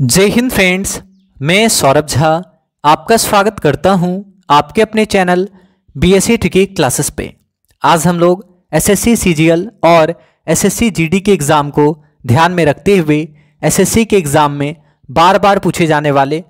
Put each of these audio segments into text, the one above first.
जय हिंद फ्रेंड्स मैं सौरभ झा आपका स्वागत करता हूं आपके अपने channel B S tricky classes पे आज हम लोग एसएससी सीजीएल और एसएससी जीडी के एग्ज़ाम को ध्यान में रखते हुए एसएससी के एग्ज़ाम में बार बार पूछे जाने वाले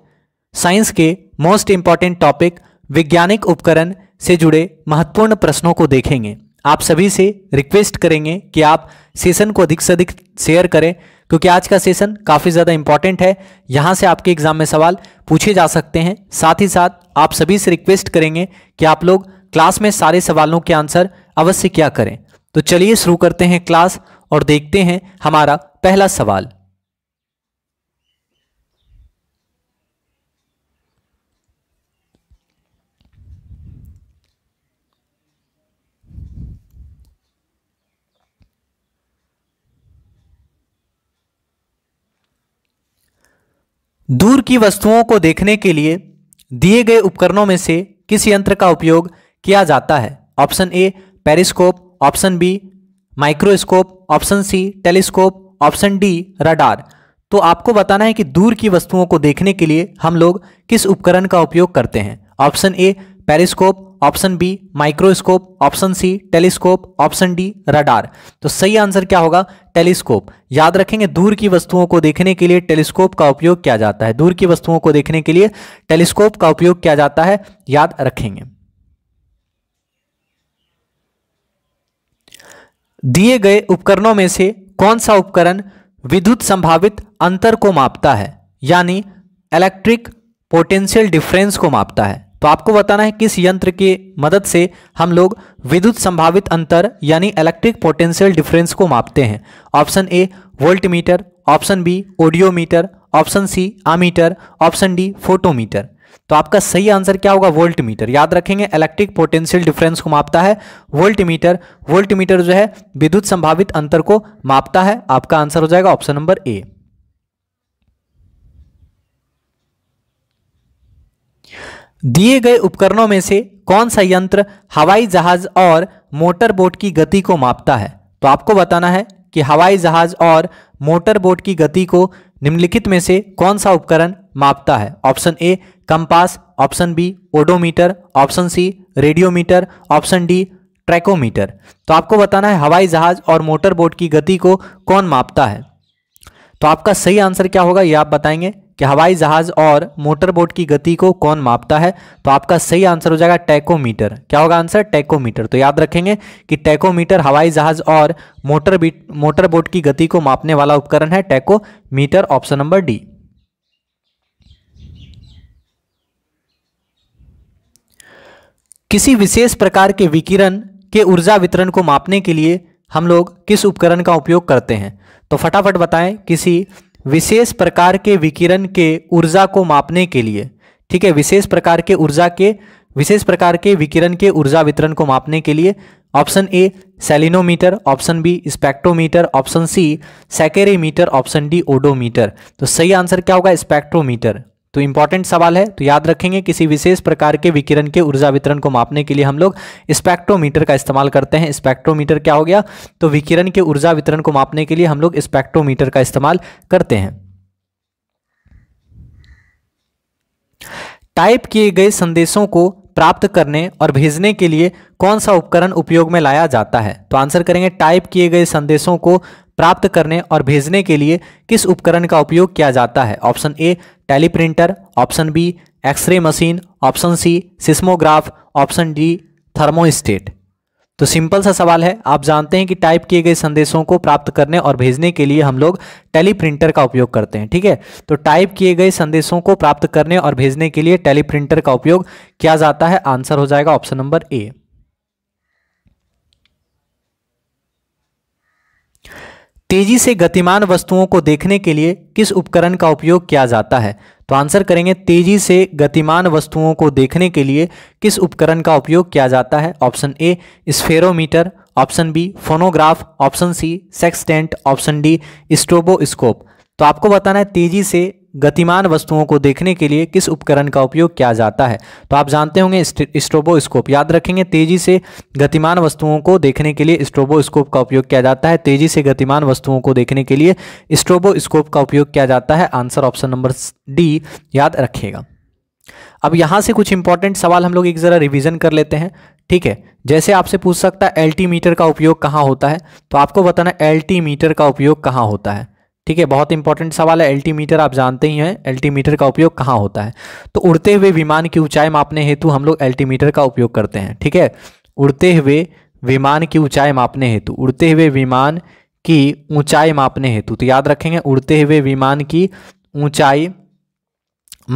साइंस के मोस्ट इम्पॉर्टेंट टॉपिक वैज्ञानिक उपकरण से जुड़े महत्वपूर्ण प्रश्नों को देखेंगे आप सभी से रिक्वेस्ट करेंगे कि आप सेशन को अधिक से अधिक शेयर करें क्योंकि आज का सेशन काफ़ी ज़्यादा इंपॉर्टेंट है यहाँ से आपके एग्जाम में सवाल पूछे जा सकते हैं साथ ही साथ आप सभी से रिक्वेस्ट करेंगे कि आप लोग क्लास में सारे सवालों के आंसर अवश्य क्या करें तो चलिए शुरू करते हैं क्लास और देखते हैं हमारा पहला सवाल दूर की वस्तुओं को देखने के लिए दिए गए उपकरणों में से किस यंत्र का उपयोग किया जाता है option A periscope option B microscope option C telescope option D radar तो आपको बताना है कि दूर की वस्तुओं को देखने के लिए हम लोग किस उपकरण का उपयोग करते हैं option A periscope option B microscope option C telescope option D radar तो सही आंसर क्या होगा टेलीस्कोप याद रखेंगे दूर की वस्तुओं को देखने के लिए टेलीस्कोप का उपयोग किया जाता है दूर की वस्तुओं को देखने के लिए टेलीस्कोप का उपयोग किया जाता है याद रखेंगे दिए गए उपकरणों में से कौन सा उपकरण विद्युत संभावित अंतर को मापता है यानी इलेक्ट्रिक पोटेंशियल डिफरेंस को मापता है तो आपको बताना है किस यंत्र की मदद से हम लोग विद्युत संभावित अंतर यानी इलेक्ट्रिक पोटेंशियल डिफरेंस को मापते हैं option A volt meter option B audiometer option C ammeter option D photometer तो आपका सही आंसर क्या होगा वोल्ट मीटर याद रखेंगे इलेक्ट्रिक पोटेंशियल डिफरेंस को मापता है वोल्ट मीटर वोल्ट मीटर जो है विद्युत संभावित अंतर को मापता है आपका आंसर हो जाएगा ऑप्शन नंबर ए दिए गए उपकरणों में से कौन सा यंत्र हवाई जहाज और मोटर बोट की गति को मापता है तो आपको बताना है कि हवाई जहाज और मोटर बोट की गति को निम्नलिखित में से कौन सा उपकरण मापता है option A compass option B odometer option C radiometer option D tachometer तो आपको बताना है हवाई जहाज और मोटर बोट की गति को कौन मापता है तो आपका सही आंसर क्या होगा ये आप बताएंगे कि हवाई जहाज और मोटर बोट की गति को कौन मापता है तो आपका सही आंसर हो जाएगा टैकोमीटर क्या होगा आंसर टैकोमीटर तो याद रखेंगे कि टैकोमीटर हवाई जहाज और मोटर मोटर बोट की गति को मापने वाला उपकरण है टैकोमीटर ऑप्शन नंबर डी किसी विशेष प्रकार के विकिरण के ऊर्जा वितरण को मापने के लिए हम लोग किस उपकरण का उपयोग करते हैं तो फटाफट बताएं किसी विशेष प्रकार के विकिरण के ऊर्जा को मापने के लिए ठीक है विशेष प्रकार के ऊर्जा के विशेष प्रकार के विकिरण के ऊर्जा वितरण को मापने के लिए option A salinometer option B spectrometer option C saccharimeter option D odometer तो सही आंसर क्या होगा स्पेक्ट्रोमीटर तो इंपॉर्टेंट सवाल है तो याद रखेंगे किसी विशेष प्रकार के विकिरण के ऊर्जा वितरण को मापने के लिए हम लोग स्पेक्ट्रोमीटर का इस्तेमाल करते हैं स्पेक्ट्रोमीटर क्या हो गया तो विकिरण के ऊर्जा वितरण को मापने के लिए हम लोग स्पेक्ट्रोमीटर का इस्तेमाल करते हैं टाइप किए गए संदेशों को प्राप्त करने और भेजने के लिए कौन सा उपकरण उपयोग में लाया जाता है तो आंसर करेंगे टाइप किए गए संदेशों को प्राप्त करने और भेजने के लिए किस उपकरण का उपयोग किया जाता है option A teleprinter option B X ray machine option C seismograph option D thermostat तो सिंपल सा सवाल है आप जानते हैं कि टाइप किए गए संदेशों को प्राप्त करने और भेजने के लिए हम लोग टेलीप्रिंटर का उपयोग करते हैं ठीक है तो टाइप किए गए संदेशों को प्राप्त करने और भेजने के लिए टेलीप्रिंटर का उपयोग किया जाता है आंसर हो जाएगा ऑप्शन नंबर ए तेजी से गतिमान वस्तुओं को देखने के लिए किस उपकरण का उपयोग किया जाता है तो आंसर करेंगे तेजी से गतिमान वस्तुओं को देखने के लिए किस उपकरण का उपयोग किया जाता है option A spherometer option B phonograph option C sextant option D stroboscope तो आपको बताना है तेजी से गतिमान वस्तुओं को देखने के लिए किस उपकरण का उपयोग किया जाता है तो आप जानते होंगे स्ट्रोबोस्कोप याद रखेंगे तेजी से गतिमान वस्तुओं को देखने के लिए स्ट्रोबोस्कोप का उपयोग किया जाता है तेजी से गतिमान वस्तुओं को देखने के लिए स्ट्रोबोस्कोप का उपयोग किया जाता है आंसर ऑप्शन नंबर डी याद रखिएगा अब यहां से कुछ इंपॉर्टेंट सवाल हम लोग एक ज़रा रिविजन कर लेते हैं ठीक है जैसे आपसे पूछ सकता है एल्टीमीटर का उपयोग कहाँ होता है तो आपको बताना एल्टीमीटर का उपयोग कहाँ होता है ठीक है बहुत इंपॉर्टेंट सवाल है एल्टीमीटर आप जानते ही हैं एल्टीमीटर का उपयोग कहाँ होता है तो उड़ते हुए विमान की ऊंचाई मापने हेतु हम लोग एल्टीमीटर का उपयोग करते हैं ठीक है उड़ते हुए विमान की ऊंचाई मापने हेतु उड़ते हुए विमान की ऊंचाई मापने हेतु तो याद रखेंगे उड़ते हुए विमान की ऊंचाई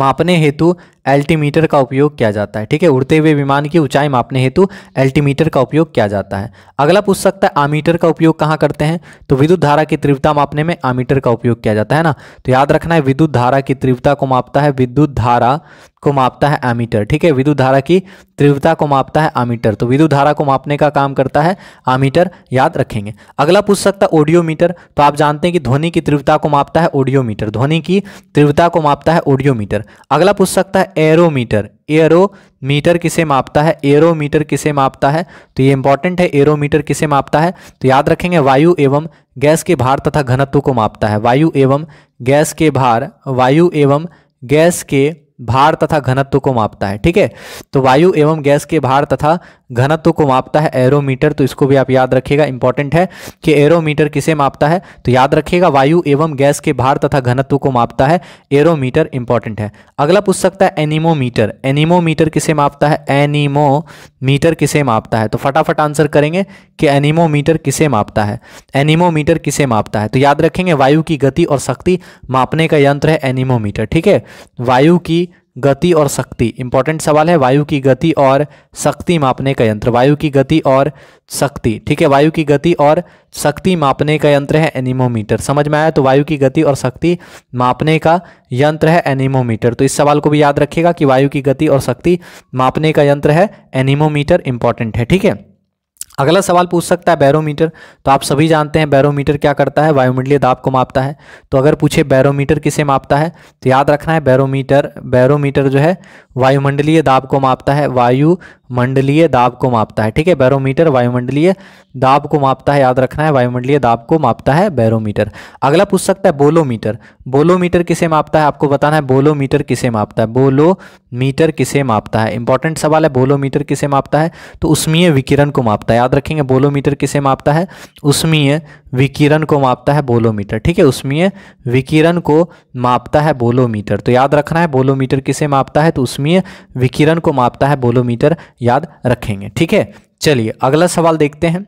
मापने हेतु एल्टीमीटर का उपयोग किया जाता है ठीक है उड़ते हुए विमान की ऊंचाई मापने हेतु एल्टीमीटर का उपयोग किया जाता है अगला पूछ सकता है आमीटर का उपयोग कहाँ करते हैं तो विद्युत धारा की तीव्रता मापने में आमीटर का उपयोग किया जाता है ना तो याद रखना है विद्युत धारा की तीव्रता को मापता है विद्युत धारा को मापता है आमीटर ठीक है विद्युत धारा की तीव्रता को मापता है आमीटर तो विद्युत धारा को मापने का काम करता है आमीटर याद रखेंगे अगला पूछ सकता है ऑडियोमीटर तो आप जानते हैं कि ध्वनि की तीव्रता को मापता है ऑडियोमीटर ध्वनि की तीव्रता को मापता है ऑडियोमीटर अगला पूछ सकता है एरोमीटर एरोमीटर किसे मापता है एरोमीटर किसे मापता है तो ये इंपॉर्टेंट है एरोमीटर किसे मापता है तो याद रखेंगे वायु एवं गैस के भार तथा घनत्व को मापता है वायु एवं गैस के भार वायु एवं गैस के भार तथा घनत्व को मापता है ठीक है तो वायु एवं गैस के भार तथा घनत्व को मापता है एरोमीटर तो इसको भी आप याद रखिएगा इंपॉर्टेंट है कि एरोमीटर किसे मापता है तो याद रखिएगा वायु एवं गैस के भार तथा घनत्व को मापता है एरोमीटर इंपॉर्टेंट है अगला पूछ सकता है एनिमोमीटर एनिमोमीटर किसे मापता है एनिमोमीटर किसे मापता है तो फटाफट आंसर करेंगे कि एनिमोमीटर किसे मापता है एनिमोमीटर किसे मापता है तो याद रखेंगे वायु की गति और शक्ति मापने का यंत्र है एनिमोमीटर ठीक है वायु की गति और शक्ति इंपॉर्टेंट सवाल है वायु की गति और शक्ति मापने का यंत्र वायु की गति और शक्ति ठीक है वायु की गति और शक्ति मापने का यंत्र है एनिमोमीटर समझ में आया तो वायु की गति और शक्ति मापने का यंत्र है एनिमोमीटर तो इस सवाल को भी याद रखिएगा कि वायु की गति और शक्ति मापने का यंत्र है एनिमोमीटर इंपॉर्टेंट है ठीक है अगला सवाल पूछ सकता है बैरोमीटर तो आप सभी जानते हैं बैरोमीटर क्या करता है वायुमंडलीय दाब को मापता है तो अगर पूछे बैरोमीटर किसे मापता है तो याद रखना है बैरोमीटर बैरोमीटर जो है वायुमंडलीय दाब को मापता है वायु मंडलीय दाब को मापता है ठीक है बैरोमीटर वायुमंडलीय दाब को मापता है याद रखना है वायुमंडलीय दाब को मापता है बैरोमीटर अगला पूछ सकता है बोलोमीटर बोलोमीटर किसे मापता है आपको बताना है बोलोमीटर किसे मापता है बोलोमीटर किसे मापता है इंपॉर्टेंट सवाल है बोलोमीटर किसे मापता है तो उष्मीय विकिरण को मापता है याद रखेंगे बोलोमीटर किसे मापता है उष्मीय विकिरण को मापता है बोलोमीटर ठीक है उसमें विकिरण को मापता है बोलोमीटर तो याद रखना है बोलोमीटर किसे मापता है तो उसमें विकिरण को मापता है बोलोमीटर याद रखेंगे ठीक है चलिए अगला सवाल देखते हैं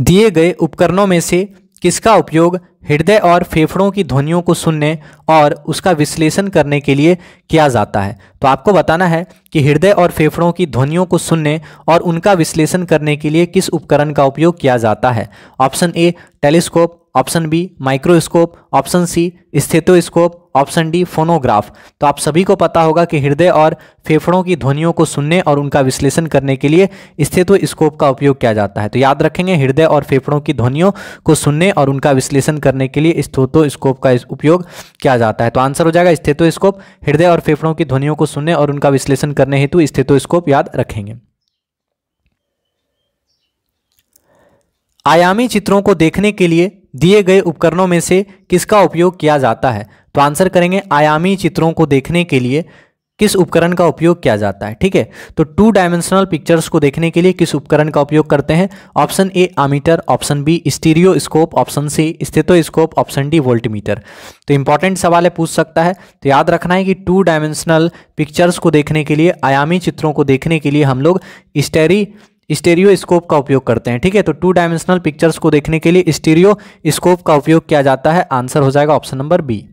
दिए गए उपकरणों में से किसका उपयोग हृदय और फेफड़ों की ध्वनियों को सुनने और उसका विश्लेषण करने के लिए किया जाता है तो आपको बताना है कि हृदय और फेफड़ों की ध्वनियों को सुनने और उनका विश्लेषण करने के लिए किस उपकरण का उपयोग किया जाता है option A telescope option B microscope option C stethoscope option D phonograph तो आप सभी को पता होगा कि हृदय और फेफड़ों की ध्वनियों को सुनने और उनका विश्लेषण करने के लिए स्थितोस्कोप का उपयोग किया जाता है तो याद रखेंगे हृदय और फेफड़ों की ध्वनियों को सुनने और उनका विश्लेषण करने के लिए स्थितोस्कोप का उपयोग किया जाता है तो आंसर हो जाएगा स्थितोस्कोप हृदय और फेफड़ों की ध्वनियों को सुनने और उनका विश्लेषण करने हेतु स्थितोस्कोप याद रखेंगे आयामी चित्रों को देखने के लिए दिए गए उपकरणों में से किसका उपयोग किया जाता है तो आंसर करेंगे आयामी चित्रों को देखने के लिए किस उपकरण का उपयोग किया जाता है ठीक है तो टू डायमेंशनल पिक्चर्स को देखने के लिए किस उपकरण का उपयोग करते हैं option A ammeter option B stereoscope option C scope option D voltmeter तो इंपॉर्टेंट सवाल है पूछ सकता है तो याद रखना है कि टू डायमेंशनल पिक्चर्स को देखने के लिए आयामी चित्रों को देखने के लिए हम लोग स्टेरी स्टेरियो स्कोप का उपयोग करते हैं ठीक है तो टू डायमेंशनल पिक्चर्स को देखने के लिए स्टेरियो स्कोप का उपयोग किया जाता है आंसर हो जाएगा ऑप्शन नंबर बी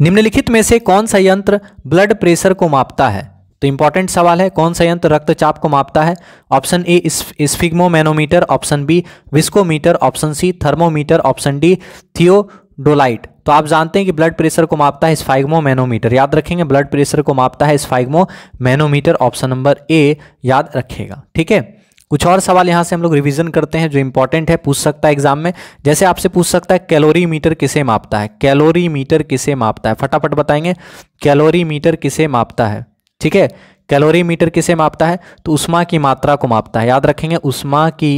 निम्नलिखित में से कौन सा यंत्र ब्लड प्रेशर को मापता है तो इंपॉर्टेंट सवाल है कौन सा यंत्र रक्तचाप को मापता है option A sphygmomanometer option B viscometer option C thermometer option D theodolite तो आप जानते हैं कि ब्लड प्रेशर को मापता है स्फाइगमो मैनोमीटर याद रखेंगे ब्लड प्रेशर को मापता है sphygmomanometer option number A याद रखेगा ठीक है कुछ और सवाल यहां से हम लोग रिवीजन करते हैं जो इंपॉर्टेंट है पूछ सकता है एग्जाम में जैसे आपसे पूछ सकता है कैलोरी मीटर किसे मापता है कैलोरी मीटर किसे मापता है फटाफट बताएंगे कैलोरी मीटर किसे मापता है ठीक है कैलोरी मीटर किसे मापता है तो उष्मा की मात्रा को मापता है याद रखेंगे उष्मा की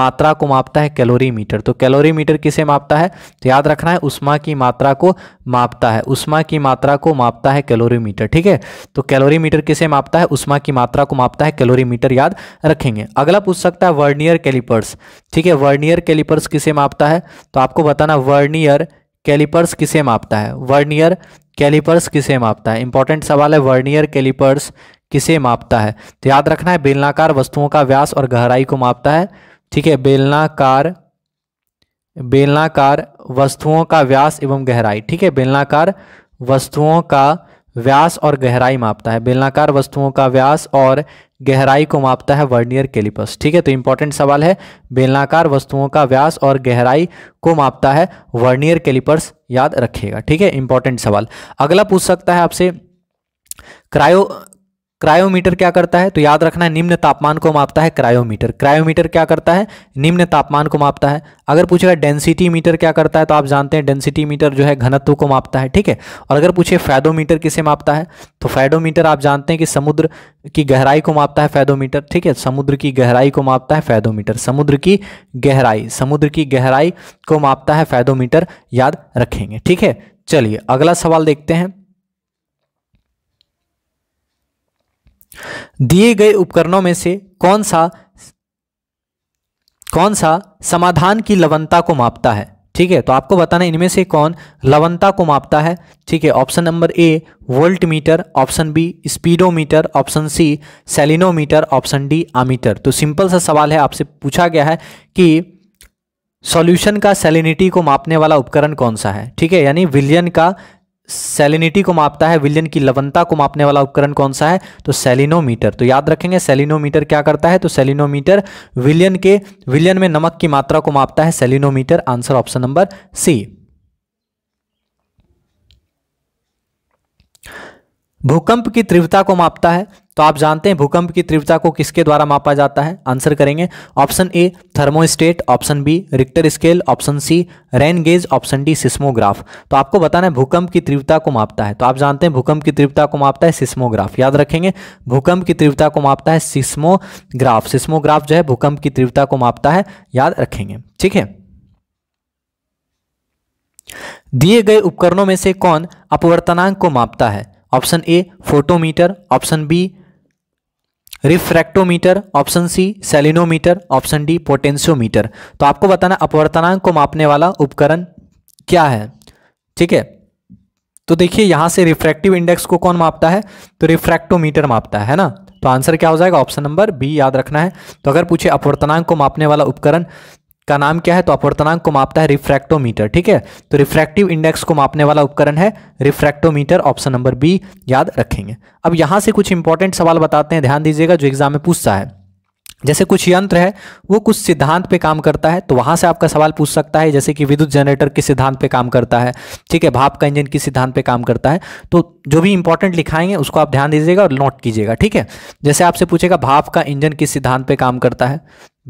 मात्रा को मापता है कैलोरी मीटर तो कैलोरी मीटर किसे मापता है तो याद रखना है उष्मा की मात्रा को मापता है उष्मा की मात्रा को मापता है कैलोरी मीटर ठीक है तो कैलोरी मीटर किसे मापता है उष्मा की मात्रा को मापता है कैलोरी मीटर याद रखेंगे अगला पूछ सकता है वर्नियर कैलिपर्स ठीक है वर्नियर कैलिपर्स किसे मापता है तो आपको बताना वर्नियर कैलिपर्स किसे मापता है वर्नियर कैलिपर्स किसे मापता है इंपॉर्टेंट सवाल है वर्नियर कैलिपर्स किसे मापता है तो याद रखना है बेलनाकार वस्तुओं का व्यास और गहराई को मापता है ठीक है बेलनाकार बेलनाकार वस्तुओं का व्यास एवं गहराई ठीक है बेलनाकार वस्तुओं का व्यास और गहराई मापता है बेलनाकार वस्तुओं का व्यास और गहराई को मापता है वर्नियर कैलिपर्स ठीक है तो इंपॉर्टेंट सवाल है बेलनाकार वस्तुओं का व्यास और गहराई को मापता है वर्नियर कैलिपर्स याद रखिएगा ठीक है इंपॉर्टेंट सवाल अगला पूछ सकता है आपसे क्रायो क्रायोमीटर क्या करता है तो याद रखना है निम्न तापमान को मापता है क्रायोमीटर क्रायोमीटर क्या करता है निम्न तापमान को मापता है अगर पूछेगा डेंसिटी मीटर क्या करता है तो आप जानते हैं डेंसिटी मीटर जो है घनत्व को मापता है ठीक है और अगर पूछे फैदोमीटर किसे मापता है तो फैडोमीटर आप जानते हैं कि समुद्र की गहराई को मापता है फैदोमीटर ठीक है समुद्र की गहराई को मापता है फैदोमीटर समुद्र की गहराई समुद्र की गहराई को मापता है फैदोमीटर याद रखेंगे ठीक है चलिए अगला सवाल देखते हैं दिए गए उपकरणों में से कौन सा कौन सा समाधान की लवनता को मापता है ठीक है तो आपको बताना इनमें से कौन लवनता को मापता है ठीक है option number A volt meter option B speedometer option C salinometer option D ammeter तो सिंपल सा सवाल है आपसे पूछा गया है कि सॉल्यूशन का सेलिनिटी को मापने वाला उपकरण कौन सा है ठीक है यानी विलियन का सेलिनिटी को मापता है विलयन की लवनता को मापने वाला उपकरण कौन सा है तो सेलिनोमीटर तो याद रखेंगे सेलिनोमीटर क्या करता है तो सेलिनोमीटर विलयन के विलयन में नमक की मात्रा को मापता है salinometer answer option number C भूकंप की तीव्रता को मापता है तो आप जानते हैं भूकंप की तीव्रता को किसके द्वारा मापा जाता है आंसर करेंगे option A thermostat option B Richter scale option C rain gauge option D seismograph तो आपको बताना है भूकंप की तीव्रता को मापता है तो आप जानते हैं भूकंप की तीव्रता को मापता है सिस्मोग्राफ याद रखेंगे भूकंप की तीव्रता को मापता है सिस्मोग्राफ सिस्मोग्राफ जो है भूकंप की तीव्रता को मापता है याद रखेंगे ठीक है दिए गए उपकरणों में से कौन अपवर्तनांक को मापता है option A photometer option B refractometer option C salinometer option D potentiometer तो आपको बताना अपवर्तनांक को मापने वाला उपकरण क्या है ठीक है तो देखिए यहाँ से रिफ्रैक्टिव इंडेक्स को कौन मापता है तो रिफ्रैक्टोमीटर मापता है ना तो आंसर क्या हो जाएगा ऑप्शन नंबर बी याद रखना है तो अगर पूछे अपवर्तनांक को मापने वाला उपकरण का नाम क्या है तो अपवर्तनांक को मापता है रिफ्रैक्टोमीटर ठीक है तो रिफ्रैक्टिव इंडेक्स को मापने वाला उपकरण है रिफ्रैक्टोमीटर ऑप्शन नंबर बी याद रखेंगे अब यहाँ से कुछ इंपॉर्टेंट सवाल बताते हैं ध्यान दीजिएगा जो एग्जाम में पूछता है जैसे कुछ यंत्र है वो कुछ सिद्धांत पे काम करता है तो वहां से आपका सवाल पूछ सकता है जैसे कि विद्युत जनरेटर किस सिद्धांत पे काम करता है ठीक है भाप का इंजन किस सिद्धांत पे काम करता है तो जो भी इंपॉर्टेंट लिखाएंगे उसको आप ध्यान दीजिएगा और नोट कीजिएगा ठीक है जैसे आपसे पूछेगा भाप का इंजन किस सिद्धांत पे काम करता है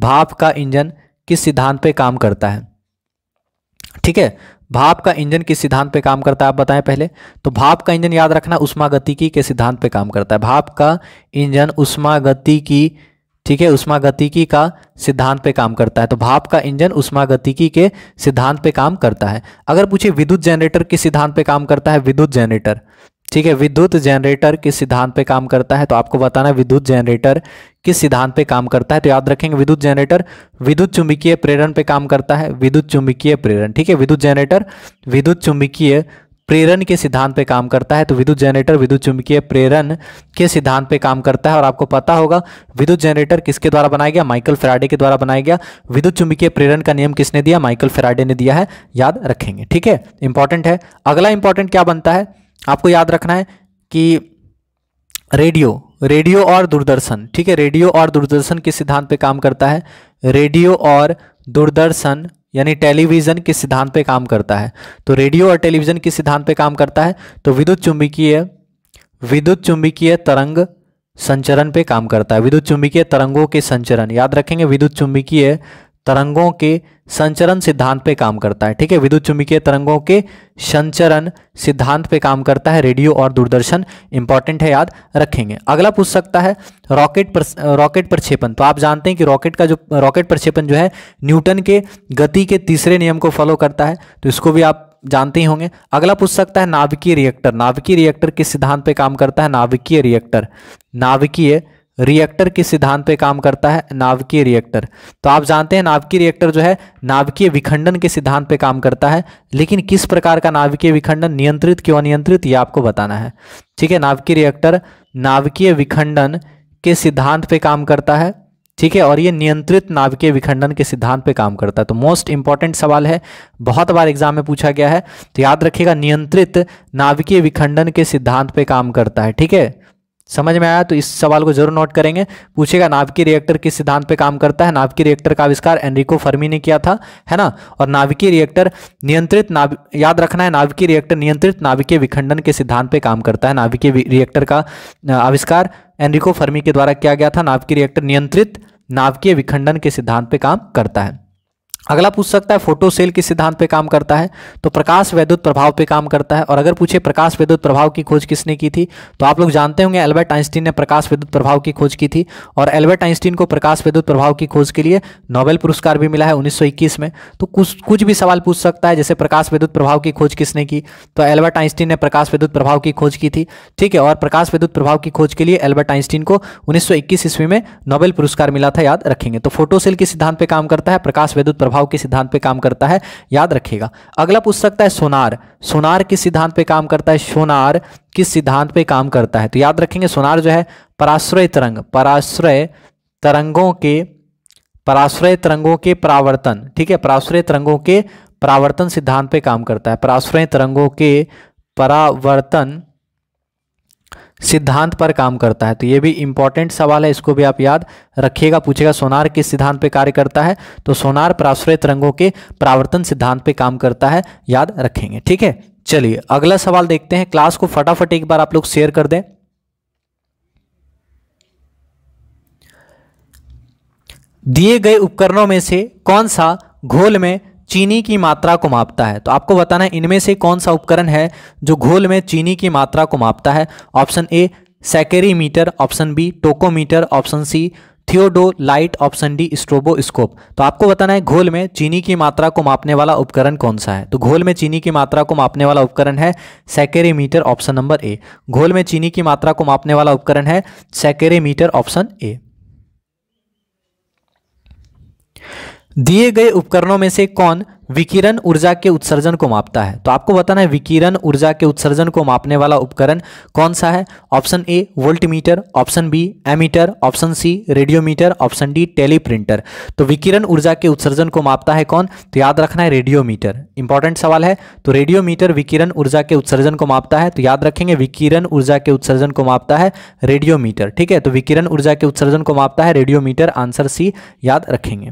भाप का इंजन किस सिद्धांत पे काम करता है ठीक है भाप का इंजन किस सिद्धांत पे काम करता है आप बताएं पहले तो भाप का इंजन याद रखना की के सिद्धांत पे काम करता है भाप का इंजन उष्मागतिकी ठीक है की का सिद्धांत पे काम करता है तो भाप का इंजन उष्मागतिकी के सिद्धांत पे काम करता है अगर पूछे विद्युत जनरेटर किस सिद्धांत पे काम करता है विद्युत जनरेटर ठीक है विद्युत जनरेटर किस सिद्धांत पे काम करता है तो आपको बताना है विद्युत जनरेटर किस सिद्धांत पे काम करता है तो याद रखेंगे विद्युत जनरेटर विद्युत चुंबकीय प्रेरण पे काम करता है विद्युत चुंबकीय प्रेरण ठीक है विद्युत जनरेटर विद्युत चुंबकीय प्रेरण के सिद्धांत पे काम करता है तो विद्युत जनरेटर विद्युत चुंबकीय प्रेरण के सिद्धांत पे काम करता है और आपको पता होगा विद्युत जनरेटर किसके द्वारा बनाया गया माइकल फेराडे के द्वारा बनाया गया विद्युत चुंबकीय प्रेरण का नियम किसने दिया माइकल फेराडे ने दिया है याद रखेंगे ठीक है इंपॉर्टेंट है अगला इंपॉर्टेंट क्या बनता है आपको याद रखना है कि रेडियो रेडियो और दूरदर्शन ठीक है रेडियो और दूरदर्शन किस सिद्धांत पे काम करता है रेडियो और दूरदर्शन यानी टेलीविज़न के सिद्धांत पे काम करता है तो रेडियो और टेलीविज़न किस सिद्धांत पे काम करता है तो विद्युत चुंबकीय विद्युत चुंबकीय तरंग संचरण पे काम करता है विद्युत चुंबकीय तरंगों के संचरण याद रखेंगे विद्युत चुंबकीय तरंगों के संचरण सिद्धांत पे काम करता है ठीक है विद्युत चुंबकीय तरंगों के संचरण सिद्धांत पे काम करता है रेडियो और दूरदर्शन इंपॉर्टेंट है याद रखेंगे अगला पूछ सकता है रॉकेट पर रॉकेट प्रक्षेपण तो आप जानते हैं कि रॉकेट का जो रॉकेट प्रक्षेपण जो है न्यूटन के गति के तीसरे नियम को फॉलो करता है तो इसको भी आप जानते ही होंगे अगला पूछ सकता है नाभिकीय रिएक्टर नाभिकीय रिएक्टर किस सिद्धांत पे काम करता है नाभिकीय रिएक्टर नाभिकीय रिएक्टर के सिद्धांत पे काम करता है नाभिकीय रिएक्टर तो आप जानते हैं नाभिकीय रिएक्टर जो है नाभिकीय विखंडन के सिद्धांत पे काम करता है लेकिन किस प्रकार का नाभिकीय विखंडन नियंत्रित क्यों अनियंत्रित ये आपको बताना है ठीक है नाभिकीय रिएक्टर नाभिकीय विखंडन के सिद्धांत पे काम करता है ठीक है और ये नियंत्रित नाभिकीय विखंडन के सिद्धांत पे काम करता है तो मोस्ट इंपॉर्टेंट सवाल है बहुत बार एग्जाम में पूछा गया है तो याद रखिएगा नियंत्रित नाभिकीय विखंडन के सिद्धांत पे काम करता है ठीक है समझ में आया तो इस सवाल को जरूर नोट करेंगे पूछेगा नाभिकीय रिएक्टर किस सिद्धांत पे काम करता है नाभिकीय रिएक्टर का आविष्कार एनरिको फर्मी ने किया था है ना और नाभिकीय रिएक्टर नियंत्रित नाव याद रखना है नाभिकीय रिएक्टर नियंत्रित नाभिकीय विखंडन के सिद्धांत पे काम करता है नाभिकीय रिएक्टर का आविष्कार एनरिको फर्मी के द्वारा किया गया था नाभिकीय रिएक्टर नियंत्रित नाभिकीय विखंडन के सिद्धांत पे काम करता है अगला पूछ सकता है फोटो सेल किस सिद्धांत पे काम करता है तो प्रकाश वैद्युत प्रभाव पे काम करता है और अगर पूछे प्रकाश वैद्युत प्रभाव की खोज किसने की थी तो आप लोग जानते होंगे एल्बर्ट आइंस्टीन ने प्रकाश वैद्युत प्रभाव की खोज की थी और एल्बर्ट आइंस्टीन को प्रकाश वैद्युत प्रभाव की खोज के लिए नोबेल पुरस्कार भी मिला है उन्नीस में तो कुछ कुछ भी सवाल पूछ सकता है जैसे प्रकाश वैद्युत प्रभाव की खोज किसने की तो एल्बर्ट आइंस्टीन ने प्रकाश वैद्युत प्रभाव की खोज की थी ठीक है और प्रकाश वैद्युत प्रभाव की खोज के लिए एल्बर्ट आइंस्टीन को उन्नीस ईस्वी में नोबेल पुरस्कार मिला था याद रखेंगे तो फोटो सेल किस सिद्धांत पर काम करता है प्रकाश वैद्युत प्रभाव प्रभाव के सिद्धांत पे काम करता है याद रखिएगा अगला पूछ सकता है सोनार सोनार किस सिद्धांत पे काम करता है सोनार किस सिद्धांत पे काम करता है तो याद रखेंगे सोनार जो है पराश्रय तरंग पराश्रय तरंगों के पराश्रय तरंगों के परावर्तन ठीक है पराश्रय तरंगों के परावर्तन सिद्धांत पे काम करता है पराश्रय तरंगों के परावर्तन सिद्धांत पर काम करता है तो ये भी इंपॉर्टेंट सवाल है इसको भी आप याद रखिएगा पूछेगा सोनार किस सिद्धांत पर कार्य करता है तो सोनार प्राश्रयित रंगों के प्रावर्तन सिद्धांत पर काम करता है याद रखेंगे ठीक है चलिए अगला सवाल देखते हैं क्लास को फटाफट एक बार आप लोग शेयर कर दें दिए गए उपकरणों में से कौन सा घोल में चीनी की मात्रा को मापता है तो आपको बताना है इनमें से कौन सा उपकरण है जो घोल में चीनी की मात्रा को मापता है option A saccharimeter option B tachometer option C theodolite option D stroboscope तो आपको बताना है घोल में चीनी की मात्रा को मापने वाला उपकरण कौन सा है तो घोल में चीनी की मात्रा को मापने वाला उपकरण है सैकेरीमीटर ऑप्शन नंबर ए घोल में चीनी की मात्रा को मापने वाला उपकरण है सैकेरीमीटर ऑप्शन ए दिए गए उपकरणों में से कौन विकिरण ऊर्जा के उत्सर्जन को मापता है तो आपको बताना है विकिरण ऊर्जा के उत्सर्जन को मापने वाला उपकरण कौन सा है option A voltmeter option B ammeter option C radiometer option D teleprinter तो विकिरण ऊर्जा के उत्सर्जन को मापता है कौन तो याद रखना है रेडियोमीटर इंपॉर्टेंट सवाल है तो रेडियोमीटर विकिरण ऊर्जा के उत्सर्जन को मापता है तो याद रखेंगे विकिरण ऊर्जा के उत्सर्जन को मापता है रेडियोमीटर ठीक है तो विकिरण ऊर्जा के उत्सर्जन को मापता है रेडियोमीटर आंसर सी याद रखेंगे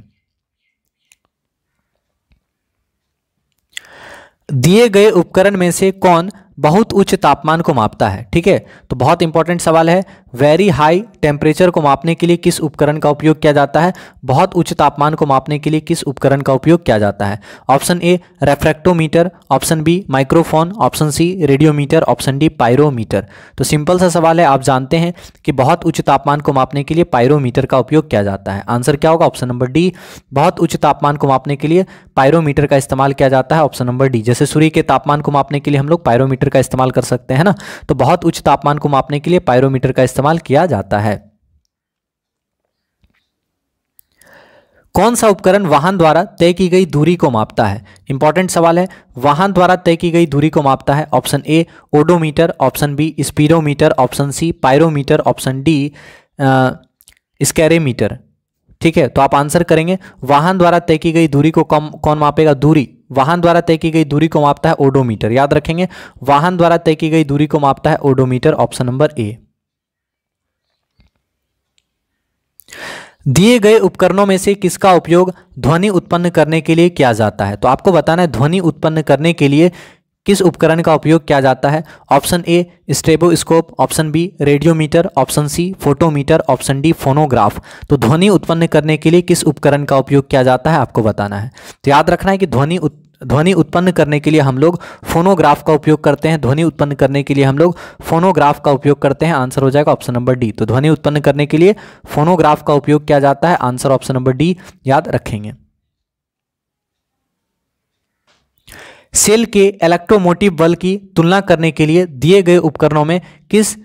दिए गए उपकरण में से कौन बहुत उच्च तापमान को मापता है ठीक है तो बहुत इंपॉर्टेंट सवाल है वेरी हाई टेम्परेचर को मापने के लिए किस उपकरण का उपयोग किया जाता है बहुत उच्च तापमान को मापने के लिए किस उपकरण का उपयोग किया जाता है option A refractometer option B microphone option C radiometer option D pyrometer तो सिंपल सा सवाल है आप जानते हैं कि बहुत उच्च तापमान को मापने के लिए पायरोमीटर का उपयोग किया जाता है आंसर क्या होगा ऑप्शन नंबर डी बहुत उच्च तापमान को मापने के लिए पायरोमीटर का इस्तेमाल किया जाता है ऑप्शन नंबर डी जैसे सूर्य के तापमान को मापने के लिए हम लोग पायरोमीटर पायरोमीटर का इस्तेमाल कर सकते हैं ना तो बहुत उच्च तापमान को मापने के लिए पायरोमीटर का इस्तेमाल किया जाता है कौन सा उपकरण वाहन द्वारा तय की गई दूरी को मापता है इंपॉर्टेंट सवाल है वाहन द्वारा तय की गई दूरी को मापता है option A odometer option B speedometer option C pyrometer option D saccharimeter ठीक है तो आप आंसर करेंगे वाहन द्वारा तय की गई दूरी को कम कौन मापेगा दूरी वाहन द्वारा तय की गई दूरी को मापता है ओडोमीटर याद रखेंगे वाहन द्वारा तय की गई दूरी को मापता है ओडोमीटर ऑप्शन नंबर ए दिए गए उपकरणों में से किसका उपयोग ध्वनि उत्पन्न करने के लिए किया जाता है तो आपको बताना है ध्वनि उत्पन्न करने के लिए किस उपकरण का उपयोग किया जाता है option A stroboscope option B radiometer option C photometer option D phonograph तो ध्वनि उत्पन्न करने के लिए किस उपकरण का उपयोग किया जाता है आपको बताना है तो याद रखना है कि ध्वनि उत... ध्वनि उत्पन्न करने के लिए हम लोग फोनोग्राफ का उपयोग करते हैं ध्वनि उत्पन्न करने के लिए हम लोग फोनोग्राफ का उपयोग करते हैं आंसर हो जाएगा ऑप्शन नंबर डी तो ध्वनि उत्पन्न करने के लिए फोनोग्राफ का उपयोग किया जाता है आंसर ऑप्शन नंबर डी याद रखेंगे सेल के इलेक्ट्रोमोटिव बल की तुलना करने के लिए दिए गए उपकरणों में किस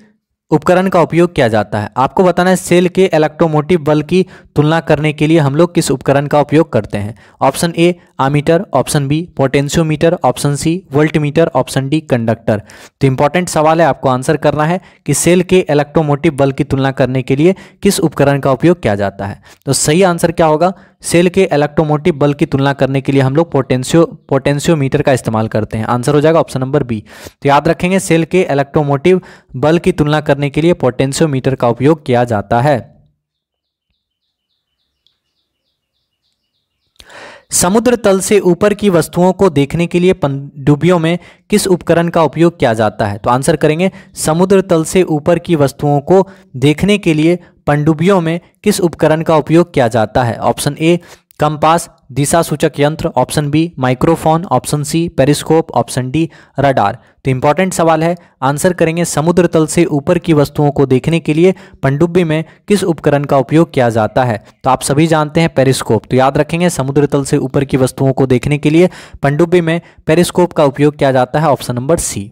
उपकरण का उपयोग किया जाता है आपको बताना है सेल के इलेक्ट्रोमोटिव बल की तुलना करने के लिए हम लोग किस उपकरण का उपयोग करते हैं option A ammeter option B potentiometer option C voltmeter option D conductor तो इंपॉर्टेंट सवाल है आपको आंसर करना है कि सेल के इलेक्ट्रोमोटिव बल की तुलना करने के लिए किस उपकरण का उपयोग किया जाता है तो सही आंसर क्या होगा सेल के इलेक्ट्रोमोटिव बल की तुलना करने के लिए हम लोग पोटेंशियो पोटेंशियोमीटर का इस्तेमाल करते हैं आंसर हो जाएगा ऑप्शन नंबर बी तो याद रखेंगे सेल के इलेक्ट्रोमोटिव बल की तुलना करने के लिए पोटेंशियोमीटर का उपयोग किया जाता है समुद्र तल से ऊपर की वस्तुओं को देखने के लिए पनडुब्बियों में किस उपकरण का उपयोग किया जाता है तो आंसर करेंगे समुद्र तल से ऊपर की वस्तुओं को देखने के लिए पनडुब्बियों में किस उपकरण का उपयोग किया जाता है ऑप्शन ए कंपास दिशा सूचक यंत्र option B microphone option C periscope option D radar तो इंपॉर्टेंट सवाल है आंसर करेंगे समुद्र तल से ऊपर की वस्तुओं को देखने के लिए पंडुब्बी में किस उपकरण का उपयोग किया जाता है तो आप सभी जानते हैं पेरिस्कोप तो याद रखेंगे समुद्र तल से ऊपर की वस्तुओं को देखने के लिए पंडुब्बी में पेरिस्कोप का उपयोग किया जाता है ऑप्शन नंबर सी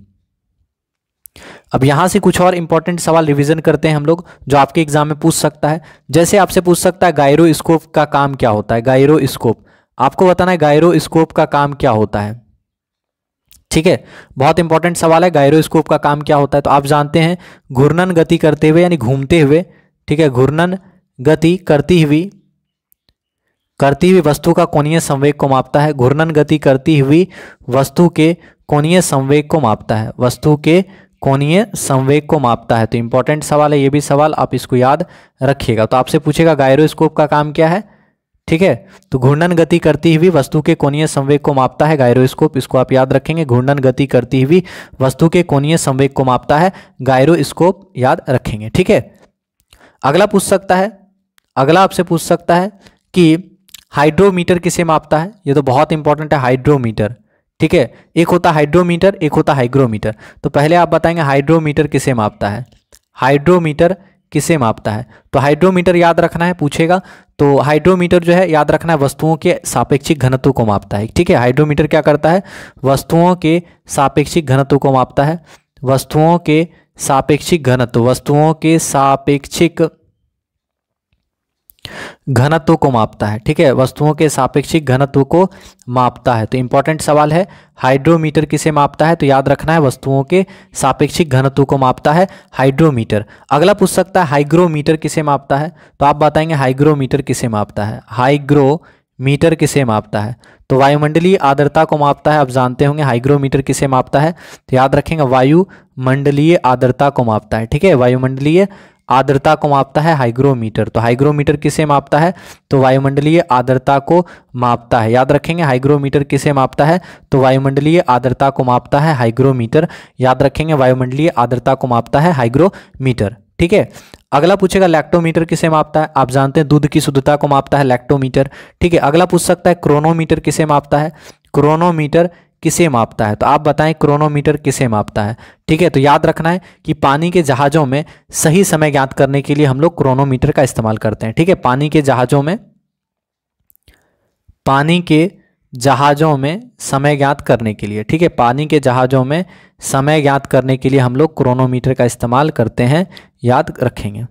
अब यहाँ से कुछ और इंपॉर्टेंट सवाल रिवीजन करते हैं हम लोग जो आपके एग्जाम में पूछ सकता है जैसे आपसे पूछ सकता है गायरोस्कोप का काम क्या होता है गायरोस्कोप आपको बताना है गायरो का काम क्या होता है ठीक है बहुत इंपॉर्टेंट सवाल है गायरोस्कोप का काम क्या होता है तो आप जानते हैं घूर्णन गति करते हुए यानी घूमते हुए ठीक है घूर्णन गति करती हुई करती हुई वस्तु का कोणीय संवेग को मापता है घूर्णन गति करती हुई वस्तु के कोणीय संवेग को मापता है वस्तु के कोणीय संवेग को मापता है तो इंपॉर्टेंट सवाल है ये भी सवाल आप इसको याद रखिएगा तो आपसे पूछेगा गायरोस्कोप का काम क्या है ठीक है तो घूर्णन गति करती हुई वस्तु के कोणीय संवेग को मापता है गायरोस्कोप इसको आप याद रखेंगे घूर्णन गति करती हुई वस्तु के कोणीय संवेग को मापता है गायरोस्कोप याद रखेंगे ठीक है अगला पूछ सकता है अगला आपसे पूछ सकता है कि हाइड्रोमीटर किसे मापता है ये तो बहुत इंपॉर्टेंट है हाइड्रोमीटर ठीक है एक होता हाइड्रोमीटर एक होता हाइग्रोमीटर तो पहले आप बताएंगे हाइड्रोमीटर किसे मापता है हाइड्रोमीटर किसे मापता है तो हाइड्रोमीटर याद रखना है पूछेगा तो हाइड्रोमीटर जो है याद रखना है वस्तुओं के सापेक्षिक घनत्व को मापता है ठीक है हाइड्रोमीटर क्या करता है वस्तुओं के सापेक्षिक घनत्व को मापता है वस्तुओं के सापेक्षिक घनत्व वस्तुओं के सापेक्षिक घनत्व को मापता है ठीक है वस्तुओं के सापेक्षिक घनत्व को मापता है तो इंपॉर्टेंट सवाल है हाइड्रोमीटर किसे मापता है तो याद रखना है वस्तुओं के सापेक्षिक घनत्व को मापता है हाइड्रोमीटर अगला पूछ सकता है हाइग्रोमीटर किसे मापता है तो आप बताएंगे हाइग्रोमीटर किसे मापता है हाइग्रो मीटर किसे मापता है तो वायुमंडलीय आर्द्रता को मापता है आप जानते होंगे हाइग्रोमीटर किसे मापता है तो याद रखेंगे वायुमंडलीय आर्द्रता को मापता है ठीक है वायुमंडलीय आर्द्रता को मापता है हाइग्रोमीटर तो हाइग्रोमीटर किसे मापता है तो वायुमंडलीय आर्द्रता को मापता है याद रखेंगे हाइग्रोमीटर किसे मापता है तो वायुमंडलीय आर्द्रता को मापता है हाइग्रोमीटर याद रखेंगे वायुमंडलीय आर्द्रता को मापता है हाइग्रोमीटर ठीक है अगला पूछेगा लैक्टोमीटर किसे मापता है आप जानते हैं दूध की शुद्धता को मापता है लैक्टोमीटर ठीक है अगला पूछ सकता है क्रोनोमीटर किसे मापता है क्रोनोमीटर किसे मापता है तो आप बताएं क्रोनोमीटर किसे मापता है ठीक है तो याद रखना है कि पानी के जहाज़ों में सही समय ज्ञात करने के लिए हम लोग क्रोनोमीटर का इस्तेमाल करते हैं ठीक है पानी के जहाज़ों में पानी के जहाज़ों में समय ज्ञात करने के लिए ठीक है पानी के जहाज़ों में समय ज्ञात करने के लिए हम लोग क्रोनोमीटर का इस्तेमाल करते हैं याद रखेंगे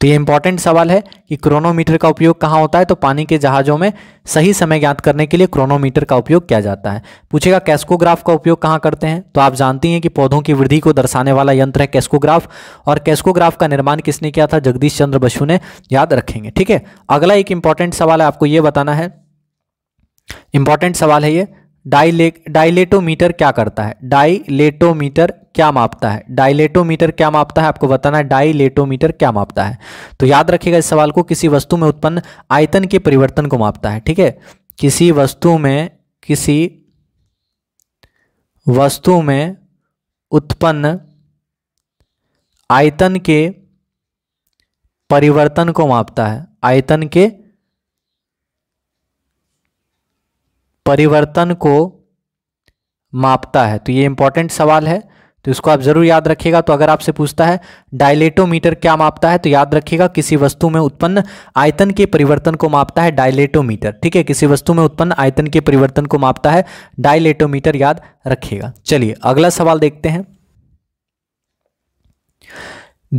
तो ये इंपॉर्टेंट सवाल है कि क्रोनोमीटर का उपयोग कहाँ होता है तो पानी के जहाज़ों में सही समय ज्ञात करने के लिए क्रोनोमीटर का उपयोग किया जाता है पूछेगा कैस्कोग्राफ का उपयोग कहाँ करते हैं तो आप जानती हैं कि पौधों की वृद्धि को दर्शाने वाला यंत्र है कैस्कोग्राफ और कैस्कोग्राफ का निर्माण किसने किया था जगदीश चंद्र बसु ने याद रखेंगे ठीक है अगला एक इंपॉर्टेंट सवाल है आपको ये बताना है इंपॉर्टेंट सवाल है ये डाइले डाइलेटोमीटर क्या करता है डाइलेटोमीटर क्या मापता है डाइलेटोमीटर क्या मापता है आपको बताना है डाइलेटोमीटर क्या मापता है तो याद रखिएगा इस सवाल को किसी वस्तु में उत्पन्न आयतन के परिवर्तन को मापता है ठीक है किसी वस्तु में किसी वस्तु में उत्पन्न आयतन के परिवर्तन को मापता है आयतन के परिवर्तन को मापता है तो ये इंपॉर्टेंट सवाल है तो इसको आप जरूर याद रखिएगा तो अगर आपसे पूछता है डायलेटोमीटर क्या मापता है तो याद रखिएगा किसी वस्तु में उत्पन्न आयतन के परिवर्तन को मापता है डायलेटोमीटर ठीक है किसी वस्तु में उत्पन्न आयतन के परिवर्तन को मापता है डायलेटोमीटर याद रखिएगा चलिए अगला सवाल देखते हैं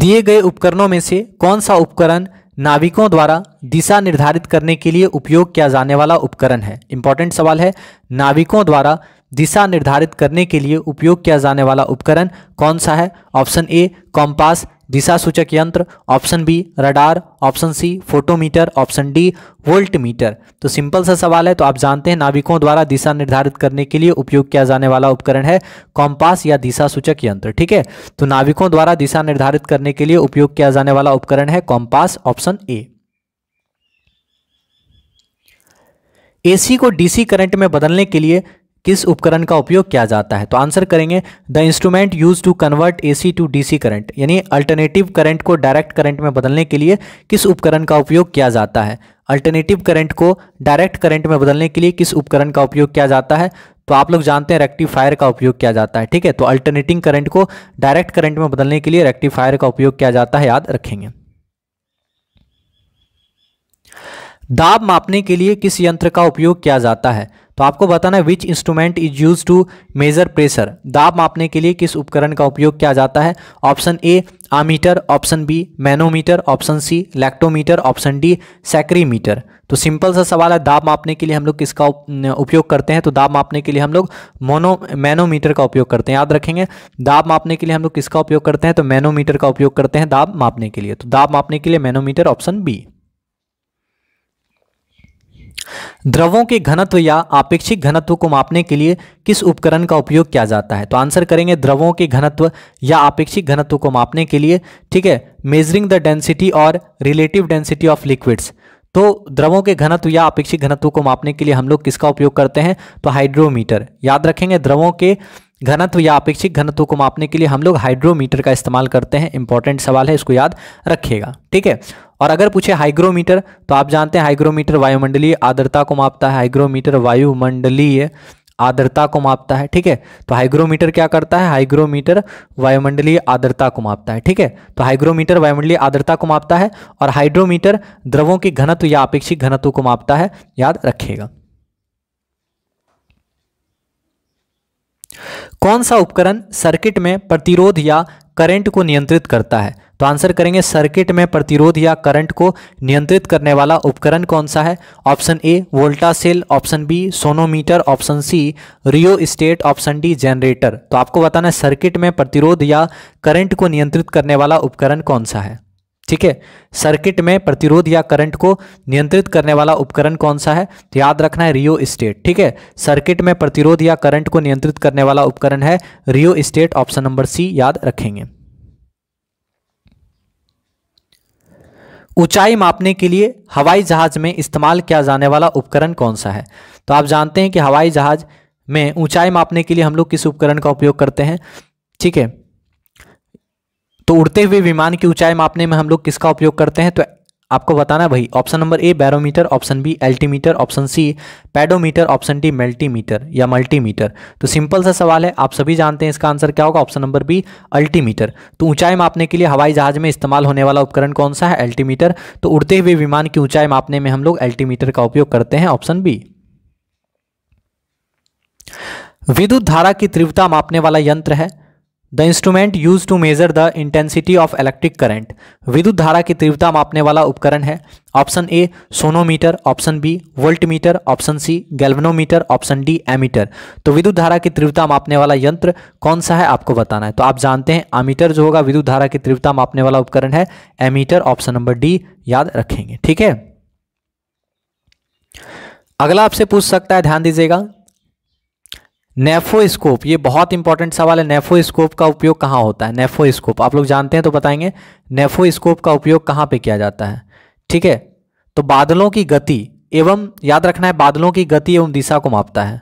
दिए गए उपकरणों में से कौन सा उपकरण नाविकों द्वारा दिशा निर्धारित करने के लिए उपयोग किया जाने वाला उपकरण है इंपॉर्टेंट सवाल है नाविकों द्वारा दिशा निर्धारित करने के लिए उपयोग किया जाने वाला उपकरण कौन सा है ऑप्शन ए कॉम्पास दिशा सूचक यंत्र option B radar option C photometer option D voltmeter तो सिंपल सा सवाल है तो आप जानते हैं नाविकों द्वारा दिशा निर्धारित करने के लिए उपयोग किया जाने वाला उपकरण है कॉम्पास या दिशा सूचक यंत्र ठीक है तो नाविकों द्वारा दिशा निर्धारित करने के लिए उपयोग किया जाने वाला उपकरण है कॉम्पास ऑप्शन ए एसी को डीसी करंट में बदलने के लिए किस उपकरण का उपयोग किया जाता है तो आंसर करेंगे the instrument use to convert AC to DC current यानी अल्टरनेटिव करंट को डायरेक्ट करंट में बदलने के लिए किस उपकरण का उपयोग किया जाता है अल्टरनेटिव करंट को डायरेक्ट करंट में बदलने के लिए किस उपकरण का उपयोग किया जाता है तो आप लोग जानते हैं रेक्टिफायर का उपयोग किया जाता है ठीक है तो अल्टरनेटिंग करंट को डायरेक्ट करंट में बदलने के लिए रेक्टिफायर का उपयोग किया जाता है याद रखेंगे दाब मापने के लिए किस यंत्र का उपयोग किया जाता है तो आपको बताना है which instrument is use to measure pressure दाब मापने के लिए किस उपकरण का उपयोग किया जाता है option A ammeter option B manometer option C lactometer option D saccharimeter तो सिंपल सा सवाल है दाब मापने के लिए हम लोग किसका उपयोग करते हैं तो दाब मापने के लिए हम लोग मोनो मैनोमीटर का उपयोग करते हैं याद रखेंगे दाब मापने के लिए हम लोग किसका उपयोग करते हैं तो मैनोमीटर का उपयोग करते हैं दाब मापने के लिए तो दाब मापने के लिए मैनोमीटर ऑप्शन बी द्रवों के घनत्व या आपेक्षिक घनत्व को मापने के लिए किस उपकरण का उपयोग किया जाता है तो आंसर करेंगे द्रवों के घनत्व या आपेक्षिक घनत्व को मापने के लिए ठीक है मेजरिंग द डेंसिटी और रिलेटिव डेंसिटी ऑफ लिक्विड्स तो द्रवों के घनत्व या अपेक्षित घनत्व को मापने के लिए हम लोग किसका उपयोग करते हैं तो हाइड्रोमीटर याद रखेंगे द्रवों के घनत्व या अपेक्षिक घनत्व को मापने के लिए हम लोग हाइड्रोमीटर का इस्तेमाल करते हैं इंपॉर्टेंट सवाल है इसको याद रखिएगा ठीक है और अगर पूछे हाइग्रोमीटर तो आप जानते हैं हाइग्रोमीटर वायुमंडलीय आर्द्रता को मापता है हाइग्रोमीटर वायुमंडलीय आर्द्रता को मापता है ठीक है तो हाइग्रोमीटर क्या करता है हाइग्रोमीटर वायुमंडलीय आर्द्रता को मापता है ठीक है तो हाइग्रोमीटर वायुमंडलीय आर्द्रता को मापता है और हाइड्रोमीटर द्रवों के घनत्व या अपेक्षिक घनत्व को मापता है याद रखिएगा कौन सा उपकरण सर्किट में प्रतिरोध या करंट को नियंत्रित करता है तो आंसर करेंगे सर्किट में प्रतिरोध या करंट को नियंत्रित करने वाला उपकरण कौन सा है option A Volta cell option B sonometer option C rheostat option D generator तो आपको बताना है सर्किट में प्रतिरोध या करंट को नियंत्रित करने वाला उपकरण कौन सा है ठीक है सर्किट में प्रतिरोध या करंट को नियंत्रित करने वाला उपकरण कौन सा है तो याद रखना है रियो स्टेट ठीक है सर्किट में प्रतिरोध या करंट को नियंत्रित करने वाला उपकरण है rheostat option number C याद रखेंगे ऊंचाई मापने के लिए हवाई जहाज में इस्तेमाल किया जाने वाला उपकरण कौन सा है तो आप जानते हैं कि हवाई जहाज में ऊंचाई मापने के लिए हम लोग किस उपकरण का उपयोग करते हैं ठीक है तो उड़ते हुए विमान की ऊंचाई मापने में हम लोग किसका उपयोग करते हैं तो आपको बताना भाई option number A barometer option B altimeter option C pedometer option D multimeter या मल्टीमीटर तो सिंपल सा सवाल है आप सभी जानते हैं इसका आंसर क्या होगा ऑप्शन नंबर बी अल्टीमीटर तो ऊंचाई मापने के लिए हवाई जहाज में इस्तेमाल होने वाला उपकरण कौन सा है अल्टीमीटर तो उड़ते हुए विमान की ऊंचाई मापने में हम लोग अल्टीमीटर का उपयोग करते हैं ऑप्शन बी विद्युत धारा की तीव्रता मापने वाला यंत्र है the instrument use to measure the intensity of electric current विद्युत धारा की तीव्रता मापने वाला उपकरण है option A sonometer option B voltmeter option C galvanometer option D ammeter तो विद्युत धारा की तीव्रता मापने वाला यंत्र कौन सा है आपको बताना है तो आप जानते हैं अमीटर जो होगा विद्युत धारा की तीव्रता मापने वाला उपकरण है एमीटर ऑप्शन नंबर डी याद रखेंगे ठीक है अगला आपसे पूछ सकता है ध्यान दीजिएगा नेफोस्कोप ये बहुत इंपॉर्टेंट सवाल है नेफोस्कोप का उपयोग कहाँ होता है नेफोस्कोप आप लोग जानते हैं तो बताएंगे नेफोस्कोप का उपयोग कहाँ पे किया जाता है ठीक है तो बादलों की गति एवं याद रखना है बादलों की गति एवं दिशा को मापता है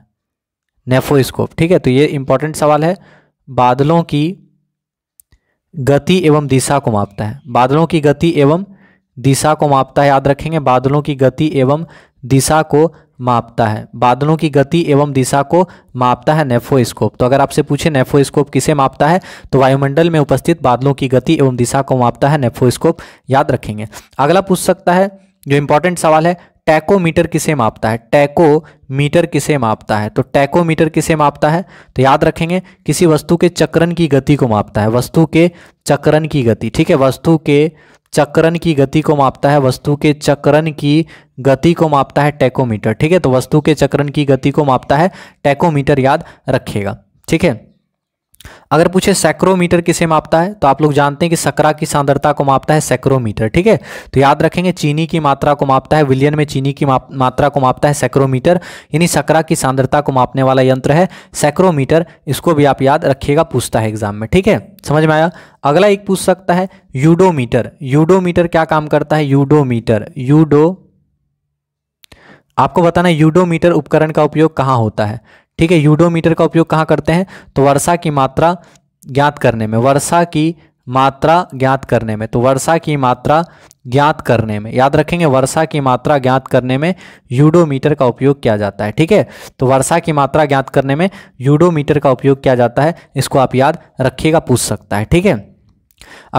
नेफोस्कोप ठीक है तो ये इंपॉर्टेंट सवाल है बादलों की गति एवं दिशा को मापता है बादलों की गति एवं दिशा को मापता है याद रखेंगे बादलों की गति एवं दिशा को मापता है बादलों की गति एवं दिशा को मापता है नेफोस्कोप तो अगर आपसे पूछे नेफोस्कोप किसे मापता है तो वायुमंडल में उपस्थित बादलों की गति एवं दिशा को मापता है नेफोस्कोप याद रखेंगे अगला पूछ सकता है जो इंपॉर्टेंट सवाल है टैकोमीटर किसे मापता है टैकोमीटर किसे मापता है तो टैकोमीटर किसे मापता है तो याद रखेंगे किसी वस्तु के चक्रण की गति को मापता है वस्तु के चक्रण की गति ठीक है वस्तु के चक्रण की गति को मापता है वस्तु के चक्रण की गति को मापता है टेकोमीटर ठीक है तो वस्तु के चक्रण की गति को मापता है टेकोमीटर याद रखिएगा ठीक है अगर पूछे सैक्रोमीटर किसे मापता है तो आप लोग जानते हैं कि सकरा की सांद्रता को मापता है सैक्रोमीटर ठीक है तो याद रखेंगे चीनी की मात्रा को मापता है विलियन में चीनी की मात्रा को मापता है सैक्रोमीटर यानी सकरा की सांद्रता को मापने वाला यंत्र है सैक्रोमीटर इसको भी आप याद रखिएगा पूछता है एग्जाम में ठीक है समझ में आया अगला एक पूछ सकता है यूडोमीटर यूडोमीटर क्या काम करता है यूडोमीटर यूडो आपको बताना यूडोमीटर उपकरण का उपयोग कहाँ होता है ठीक है यूडोमीटर का उपयोग कहाँ करते हैं तो वर्षा की मात्रा ज्ञात करने में वर्षा की मात्रा ज्ञात करने में तो वर्षा की मात्रा ज्ञात करने में याद रखेंगे वर्षा की मात्रा ज्ञात करने में यूडोमीटर का उपयोग किया जाता है ठीक है तो वर्षा की मात्रा ज्ञात करने में यूडोमीटर का उपयोग किया जाता है इसको आप याद रखिएगा पूछ सकता है ठीक है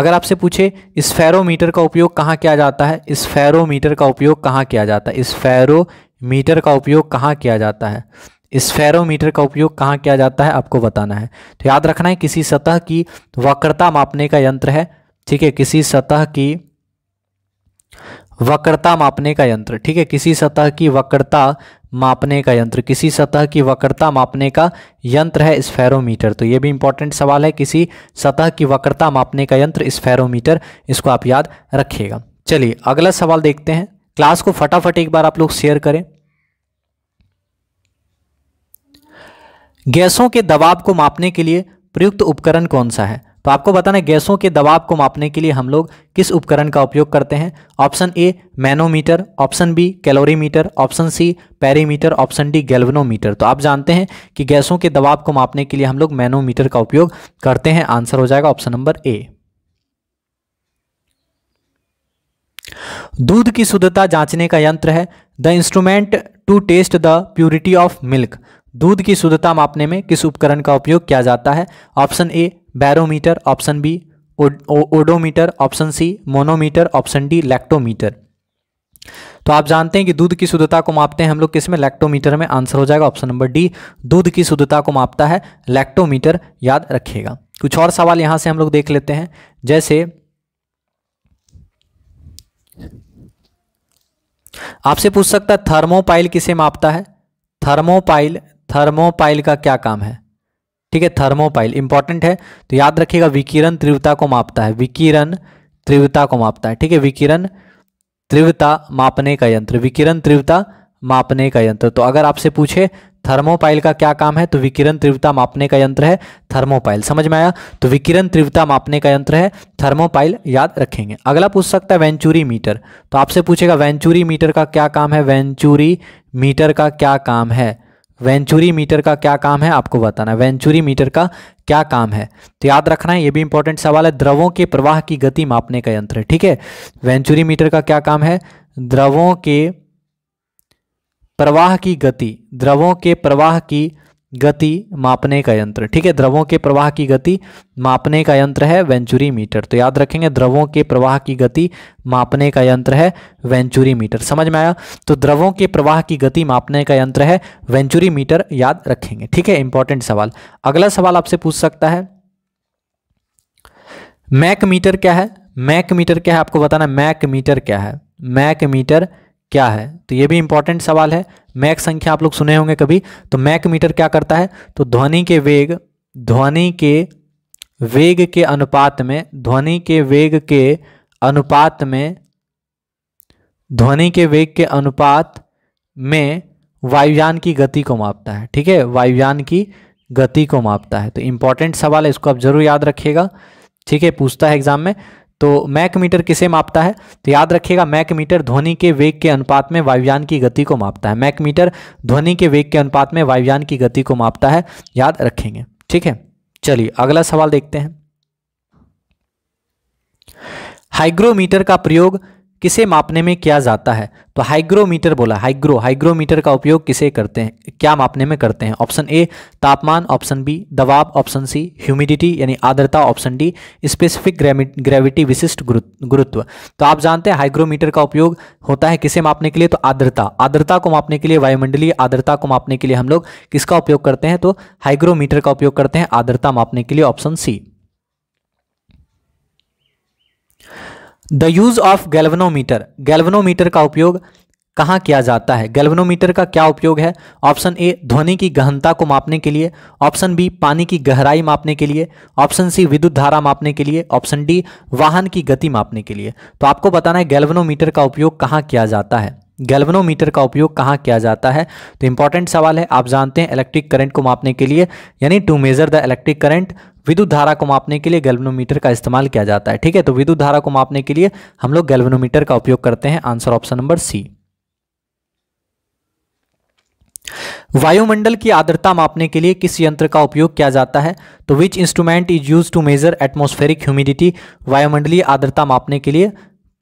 अगर आपसे पूछे स्फेरोमीटर का उपयोग कहाँ किया जाता है स्फेरोमीटर का उपयोग कहाँ किया जाता है स्फेरोमीटर का उपयोग कहाँ किया जाता है स्फेरोमीटर का उपयोग कहाँ किया जाता है आपको बताना है तो याद रखना है किसी सतह की वक्रता मापने का यंत्र है ठीक है किसी सतह की वक्रता मापने का यंत्र ठीक है किसी सतह की वक्रता मापने का यंत्र किसी सतह की वक्रता मापने का यंत्र है स्फेरोमीटर तो ये भी इंपॉर्टेंट सवाल है किसी सतह की वक्रता मापने का यंत्र स्फेरोमीटर इसको आप याद रखिएगा चलिए अगला सवाल देखते हैं क्लास को फटाफट एक बार आप लोग शेयर करें गैसों के दबाव को मापने के लिए प्रयुक्त उपकरण कौन सा है तो आपको बताना है गैसों के दबाव को मापने के लिए हम लोग किस उपकरण का उपयोग करते हैं option A manometer option B calorimeter option C perimeter option D galvanometer तो आप जानते हैं कि गैसों के दबाव को मापने के लिए हम लोग मैनोमीटर का उपयोग करते हैं आंसर हो जाएगा ऑप्शन नंबर ए दूध की शुद्धता जांचने का यंत्र है the instrument to test the purity of milk दूध की शुद्धता मापने में किस उपकरण का उपयोग किया जाता है option A barometer option B odometer option C manometer option D lactometer तो आप जानते हैं कि दूध की शुद्धता को मापते हैं हम लोग किसमें लैक्टोमीटर में आंसर हो जाएगा ऑप्शन नंबर डी दूध की शुद्धता को मापता है लैक्टोमीटर याद रखिएगा कुछ और सवाल यहां से हम लोग देख लेते हैं जैसे आपसे पूछ सकता है थर्मोपाइल किसे मापता है थर्मोपाइल थर्मोपाइल का क्या काम है ठीक है थर्मोपाइल इंपॉर्टेंट है तो याद रखिएगा विकिरण तीव्रता को मापता है विकिरण तीव्रता को मापता है ठीक है विकिरण तीव्रता मापने का यंत्र विकिरण तीव्रता मापने का यंत्र तो अगर आपसे पूछे थर्मोपाइल का क्या काम है तो विकिरण तीव्रता मापने का यंत्र है थर्मोपाइल समझ में आया तो विकिरण तीव्रता मापने का यंत्र है थर्मोपाइल याद रखेंगे अगला पूछ सकता है वेंचुरी मीटर तो आपसे पूछेगा वेंचुरी मीटर का क्या काम है वेंचुरी मीटर का क्या काम है वेंचुरी मीटर का क्या काम है आपको बताना है वेंचुरी मीटर का क्या काम है तो याद रखना है ये भी इंपॉर्टेंट सवाल है द्रवों के प्रवाह की गति मापने का यंत्र है ठीक है वेंचुरी मीटर का क्या काम है द्रवों के प्रवाह की गति द्रवों के प्रवाह की गति मापने का यंत्र ठीक है द्रवों के प्रवाह की गति मापने का यंत्र है वेंचुरी मीटर तो याद रखेंगे द्रवों के प्रवाह की गति मापने का यंत्र है वेंचुरी मीटर समझ में आया तो द्रवों के प्रवाह की गति मापने का यंत्र है वेंचुरी मीटर याद रखेंगे ठीक है इंपॉर्टेंट सवाल अगला सवाल आपसे पूछ सकता है मैक मीटर क्या है मैक मीटर क्या है आपको बताना मैक मीटर क्या है मैक मीटर क्या है तो ये भी इंपॉर्टेंट सवाल है मैक संख्या आप लोग सुने होंगे कभी तो मैक मीटर क्या करता है तो ध्वनि के वेग ध्वनि के वेग के अनुपात में ध्वनि के वेग के अनुपात में ध्वनि के वेग के अनुपात में वायुयान की गति को मापता है ठीक है वायुयान की गति को मापता है तो इंपॉर्टेंट सवाल है इसको आप जरूर याद रखिएगा ठीक है पूछता है एग्जाम में तो मैक मीटर किसे मापता है तो याद रखिएगा मैक मीटर ध्वनि के वेग के अनुपात में वायुयान की गति को मापता है मैक मीटर ध्वनि के वेग के अनुपात में वायुयान की गति को मापता है याद रखेंगे ठीक है चलिए अगला सवाल देखते हैं हाइग्रोमीटर का प्रयोग किसे मापने में किया जाता है तो हाइग्रोमीटर बोला हाइग्रो हाइग्रोमीटर का उपयोग किसे करते हैं क्या मापने में करते हैं ऑप्शन ए तापमान ऑप्शन बी दबाव ऑप्शन सी ह्यूमिडिटी यानी आर्द्रता ऑप्शन डी स्पेसिफिक ग्रेविटी विशिष्ट गुरुत्व तो आप जानते हैं हाइग्रोमीटर का उपयोग होता है किसे मापने के लिए तो आर्द्रता आर्द्रता को मापने के लिए वायुमंडलीय आर्द्रता को मापने के लिए हम लोग किसका उपयोग करते हैं तो हाइग्रोमीटर का उपयोग करते हैं आर्द्रता मापने के लिए option C the use of galvanometer galvanometer का उपयोग कहाँ किया जाता है गैल्वनोमीटर का क्या उपयोग है ऑप्शन ए ध्वनि की गहनता को मापने के लिए ऑप्शन बी पानी की गहराई मापने के लिए ऑप्शन सी विद्युत धारा मापने के लिए ऑप्शन डी वाहन की गति मापने के लिए तो आपको बताना है गैल्वनोमीटर का उपयोग कहाँ किया जाता है गैल्वनोमीटर का उपयोग कहाँ किया जाता है तो इंपॉर्टेंट सवाल है आप जानते हैं इलेक्ट्रिक करंट को मापने के लिए यानी to measure the electric current विद्युत धारा को मापने के लिए गैल्वनोमीटर का इस्तेमाल किया जाता है ठीक है तो विद्युत धारा को मापने के लिए हम लोग गैल्वनोमीटर का उपयोग करते हैं आंसर ऑप्शन नंबर सी वायुमंडल की आर्द्रता मापने के लिए किस यंत्र का उपयोग किया जाता है तो which instrument is use to measure atmospheric humidity वायुमंडलीय आर्द्रता मापने के लिए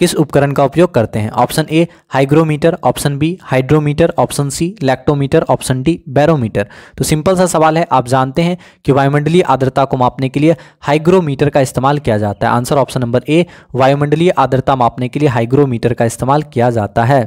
किस उपकरण का उपयोग करते हैं option A hygrometer option B hydrometer option C lactometer option D barometer तो सिंपल सा सवाल है आप जानते हैं कि वायुमंडलीय आर्द्रता को मापने के लिए हाइग्रोमीटर का इस्तेमाल किया जाता है आंसर ऑप्शन नंबर ए वायुमंडलीय आर्द्रता मापने के लिए हाइग्रोमीटर का इस्तेमाल किया जाता है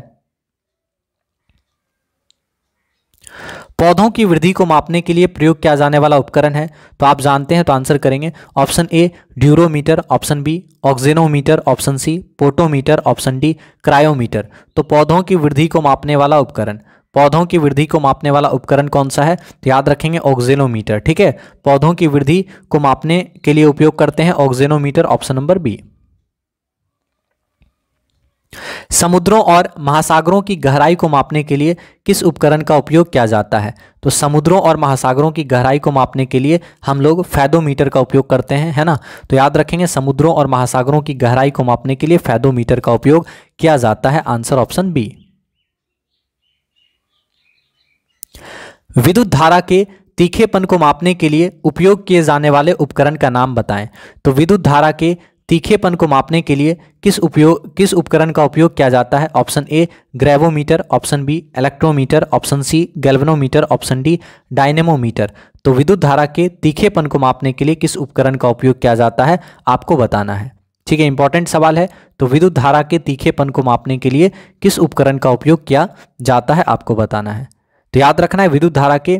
पौधों की वृद्धि को मापने के लिए प्रयोग किया जाने वाला उपकरण है तो आप जानते हैं तो आंसर करेंगे option A durometer option B auxanometer option C potometer option D cryometer तो पौधों की वृद्धि को मापने वाला उपकरण पौधों की वृद्धि को मापने वाला उपकरण कौन सा है तो याद रखेंगे ऑक्जेनोमीटर ठीक है पौधों की वृद्धि को मापने के लिए उपयोग करते हैं ऑक्जेनोमीटर ऑप्शन नंबर बी समुद्रों और महासागरों की गहराई को मापने के लिए किस उपकरण का उपयोग किया जाता है तो समुद्रों और महासागरों की गहराई को मापने के लिए हम लोग फैदोमीटर का उपयोग करते हैं है ना तो याद रखेंगे समुद्रों और महासागरों की गहराई को मापने के लिए फैदोमीटर का उपयोग किया जाता है आंसर ऑप्शन बी विद्युत धारा के तीखेपन को मापने के लिए उपयोग किए जाने वाले उपकरण का नाम बताएं तो विद्युत धारा के तीखेपन को मापने के लिए किस उपयोग किस उपकरण का उपयोग किया जाता है option A gravimeter option B electrometer option C galvanometer option D dynamometer तो विद्युत धारा के तीखेपन को मापने के लिए किस उपकरण का उपयोग किया जाता है आपको बताना है ठीक है इंपॉर्टेंट सवाल है तो विद्युत धारा के तीखेपन को मापने के लिए किस उपकरण का उपयोग किया जाता है आपको बताना है तो याद रखना है विद्युत धारा के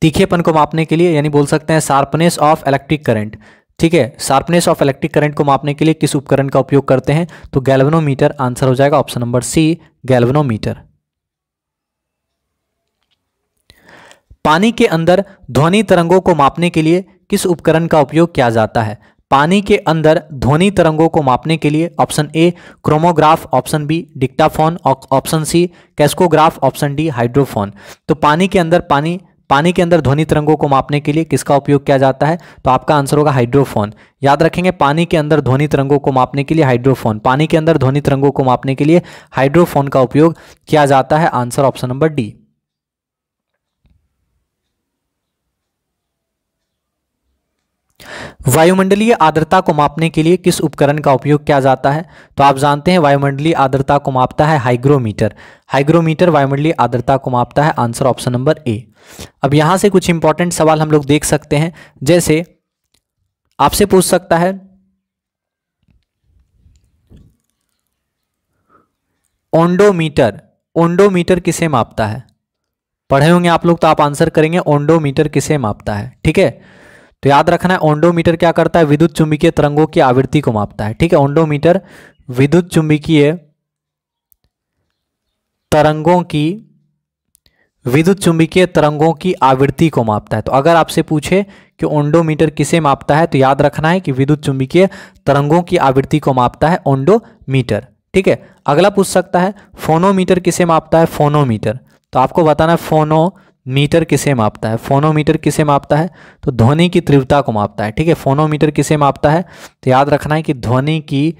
तीखेपन को मापने के लिए यानी बोल सकते हैं शार्पनेस ऑफ इलेक्ट्रिक करंट ठीक है शार्पनेस ऑफ इलेक्ट्रिक करंट को मापने के लिए किस उपकरण का उपयोग करते हैं तो गैल्वेनोमीटर आंसर हो जाएगा ऑप्शन नंबर सी गैल्वनोमीटर पानी के अंदर ध्वनि तरंगों को मापने के लिए किस उपकरण का उपयोग किया जाता है पानी के अंदर ध्वनि तरंगों को मापने के लिए option A chromograph option B dictaphone option C crescograph option D hydrophone तो पानी के अंदर पानी पानी के अंदर ध्वनि तरंगों को मापने के लिए किसका उपयोग किया जाता है तो आपका आंसर होगा हाइड्रोफोन याद रखेंगे पानी के अंदर ध्वनि तरंगों को मापने के लिए हाइड्रोफोन पानी के अंदर ध्वनि तरंगों को मापने के लिए हाइड्रोफोन का उपयोग किया जाता है आंसर ऑप्शन नंबर डी वायुमंडलीय आर्द्रता को मापने के लिए किस उपकरण का उपयोग किया जाता है तो आप जानते हैं वायुमंडलीय आर्द्रता को मापता है हाइग्रोमीटर हाइग्रोमीटर वायुमंडलीय आर्द्रता को मापता है आंसर ऑप्शन नंबर ए अब यहाँ से कुछ इंपॉर्टेंट सवाल हम लोग देख सकते हैं जैसे आपसे पूछ सकता है ओंडोमीटर ओंडोमीटर किसे मापता है पढ़े होंगे आप लोग तो आप आंसर करेंगे ओंडोमीटर किसे मापता है ठीक है तो याद रखना है ओंडोमीटर क्या करता है विद्युत चुंबकीय तरंगों की आवृत्ति को मापता है ठीक है ओंडोमीटर विद्युत चुंबकीय तरंगों की विद्युत चुंबकीय तरंगों की आवृत्ति को मापता है तो अगर आपसे पूछे कि ओंडोमीटर किसे मापता है तो याद रखना है कि विद्युत चुंबकीय तरंगों की आवृत्ति को मापता है ओंडोमीटर ठीक है अगला पूछ सकता है फोनोमीटर किसे मापता है फोनोमीटर तो आपको बताना है फोनोमीटर किसे मापता है फोनोमीटर किसे मापता है तो ध्वनि की तीव्रता को मापता है ठीक है फोनोमीटर किसे मापता है तो याद रखना है कि ध्वनि की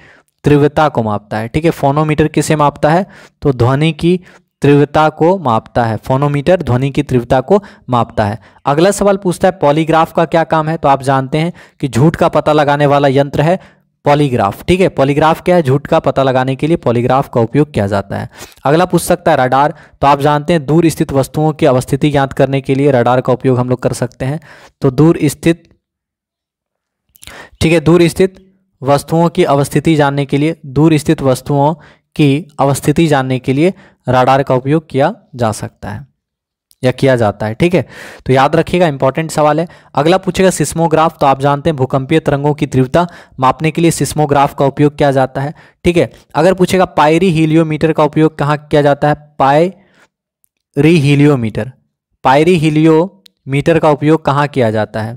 तीव्रता को मापता है ठीक है फोनोमीटर किसे मापता है तो ध्वनि की तीव्रता को मापता है फोनोमीटर ध्वनि की तीव्रता को मापता है अगला सवाल पूछता है पॉलीग्राफ का क्या काम है तो आप जानते हैं कि झूठ का पता लगाने वाला यंत्र है पॉलीग्राफ ठीक है पॉलीग्राफ क्या है झूठ का पता लगाने के लिए पॉलीग्राफ का उपयोग किया जाता है अगला पूछ सकता है रडार तो आप जानते हैं दूर स्थित वस्तुओं की अवस्थिति ज्ञात करने के लिए रडार का उपयोग हम लोग कर सकते हैं तो दूर स्थित ठीक है दूर स्थित वस्तुओं की अवस्थिति जानने के लिए दूर स्थित वस्तुओं की अवस्थिति जानने के लिए राडार का उपयोग किया जा सकता है या किया जाता है ठीक है तो याद रखिएगा इंपॉर्टेंट सवाल है अगला पूछेगा सिस्मोग्राफ तो आप जानते हैं भूकंपीय तरंगों की तीव्रता मापने के लिए सिस्मोग्राफ का उपयोग किया जाता है ठीक है अगर पूछेगा पायरी हीलियोमीटर का उपयोग कहाँ किया जाता है पाए हीलियोमीटर पायरी हीलियोमीटर का उपयोग कहाँ किया जाता है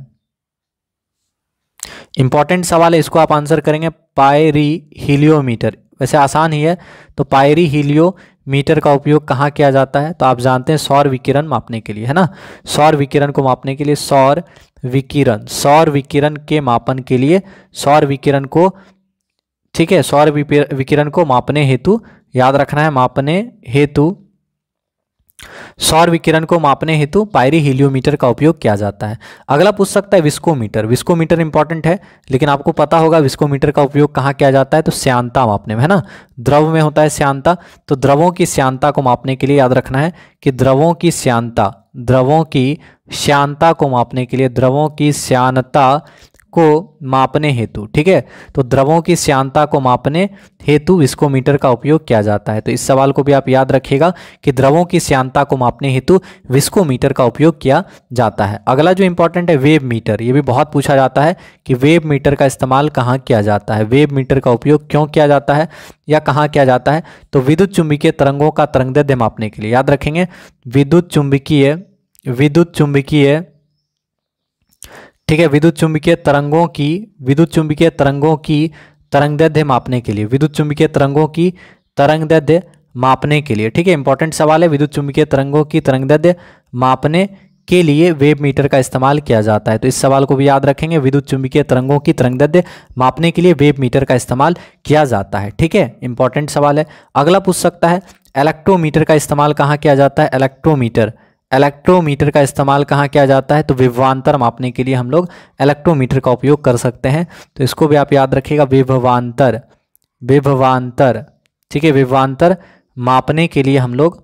इंपॉर्टेंट सवाल है इसको आप आंसर करेंगे पायरी हीलियोमीटर वैसे आसान ही है तो पायरी हीलियो मीटर का उपयोग कहाँ किया जाता है तो आप जानते हैं सौर विकिरण मापने के लिए है ना सौर विकिरण को मापने के लिए सौर विकिरण सौर विकिरण के मापन के लिए सौर विकिरण को ठीक है सौर विकिरण को मापने हेतु याद रखना है मापने हेतु सौर विकिरण को मापने हेतु पायरी हीलियोमीटर का उपयोग किया जाता है अगला पूछ सकता है विस्कोमीटर विस्कोमीटर इंपॉर्टेंट है लेकिन आपको पता होगा विस्कोमीटर का उपयोग कहाँ किया जाता है तो श्यांता मापने में है ना द्रव में होता है श्यांता तो द्रवों की श्यांता को मापने के लिए याद रखना है कि द्रवों की श्यांता द्रवों की श्यांता को मापने के लिए द्रवों की श्यानता को मापने हेतु ठीक है तो द्रवों की श्यांता को मापने हेतु विस्कोमीटर का उपयोग किया जाता है तो इस सवाल को भी आप याद रखिएगा कि द्रवों की श्यांता को मापने हेतु विस्कोमीटर का उपयोग किया जाता है अगला जो इंपॉर्टेंट है वेब मीटर ये भी बहुत पूछा जाता है कि वेब मीटर का इस्तेमाल कहाँ किया जाता है वेब मीटर का उपयोग क्यों किया जाता है या कहाँ किया जाता है तो विद्युत चुंबकीय तरंगों का तरंगदैर्ध्य मापने के लिए याद रखेंगे विद्युत चुंबकीय विद्युत चुंबकीय ठीक है विद्युत चुंबकीय तरंगों की विद्युत चुंबकीय तरंगों की दैध्य मापने के लिए विद्युत चुंबकीय तरंगों की दैध्य मापने के लिए ठीक है इंपॉर्टेंट सवाल है विद्युत चुंबकीय तरंगों की दैध्य मापने के लिए वेब मीटर का इस्तेमाल किया जाता है तो इस सवाल को भी याद रखेंगे विद्युत चुंबकीय तरंगों की दैध्य मापने के लिए वेब मीटर का इस्तेमाल किया जाता है ठीक है इंपॉर्टेंट सवाल है अगला पूछ सकता है इलेक्ट्रोमीटर का इस्तेमाल कहाँ किया जाता है इलेक्ट्रोमीटर इलेक्ट्रोमीटर का इस्तेमाल कहाँ किया जाता है तो विभवान्तर मापने के लिए हम लोग इलेक्ट्रोमीटर का उपयोग कर सकते हैं तो इसको भी आप याद रखिएगा विभवान्तर विभवान्तर ठीक है विभवान्तर मापने के लिए हम लोग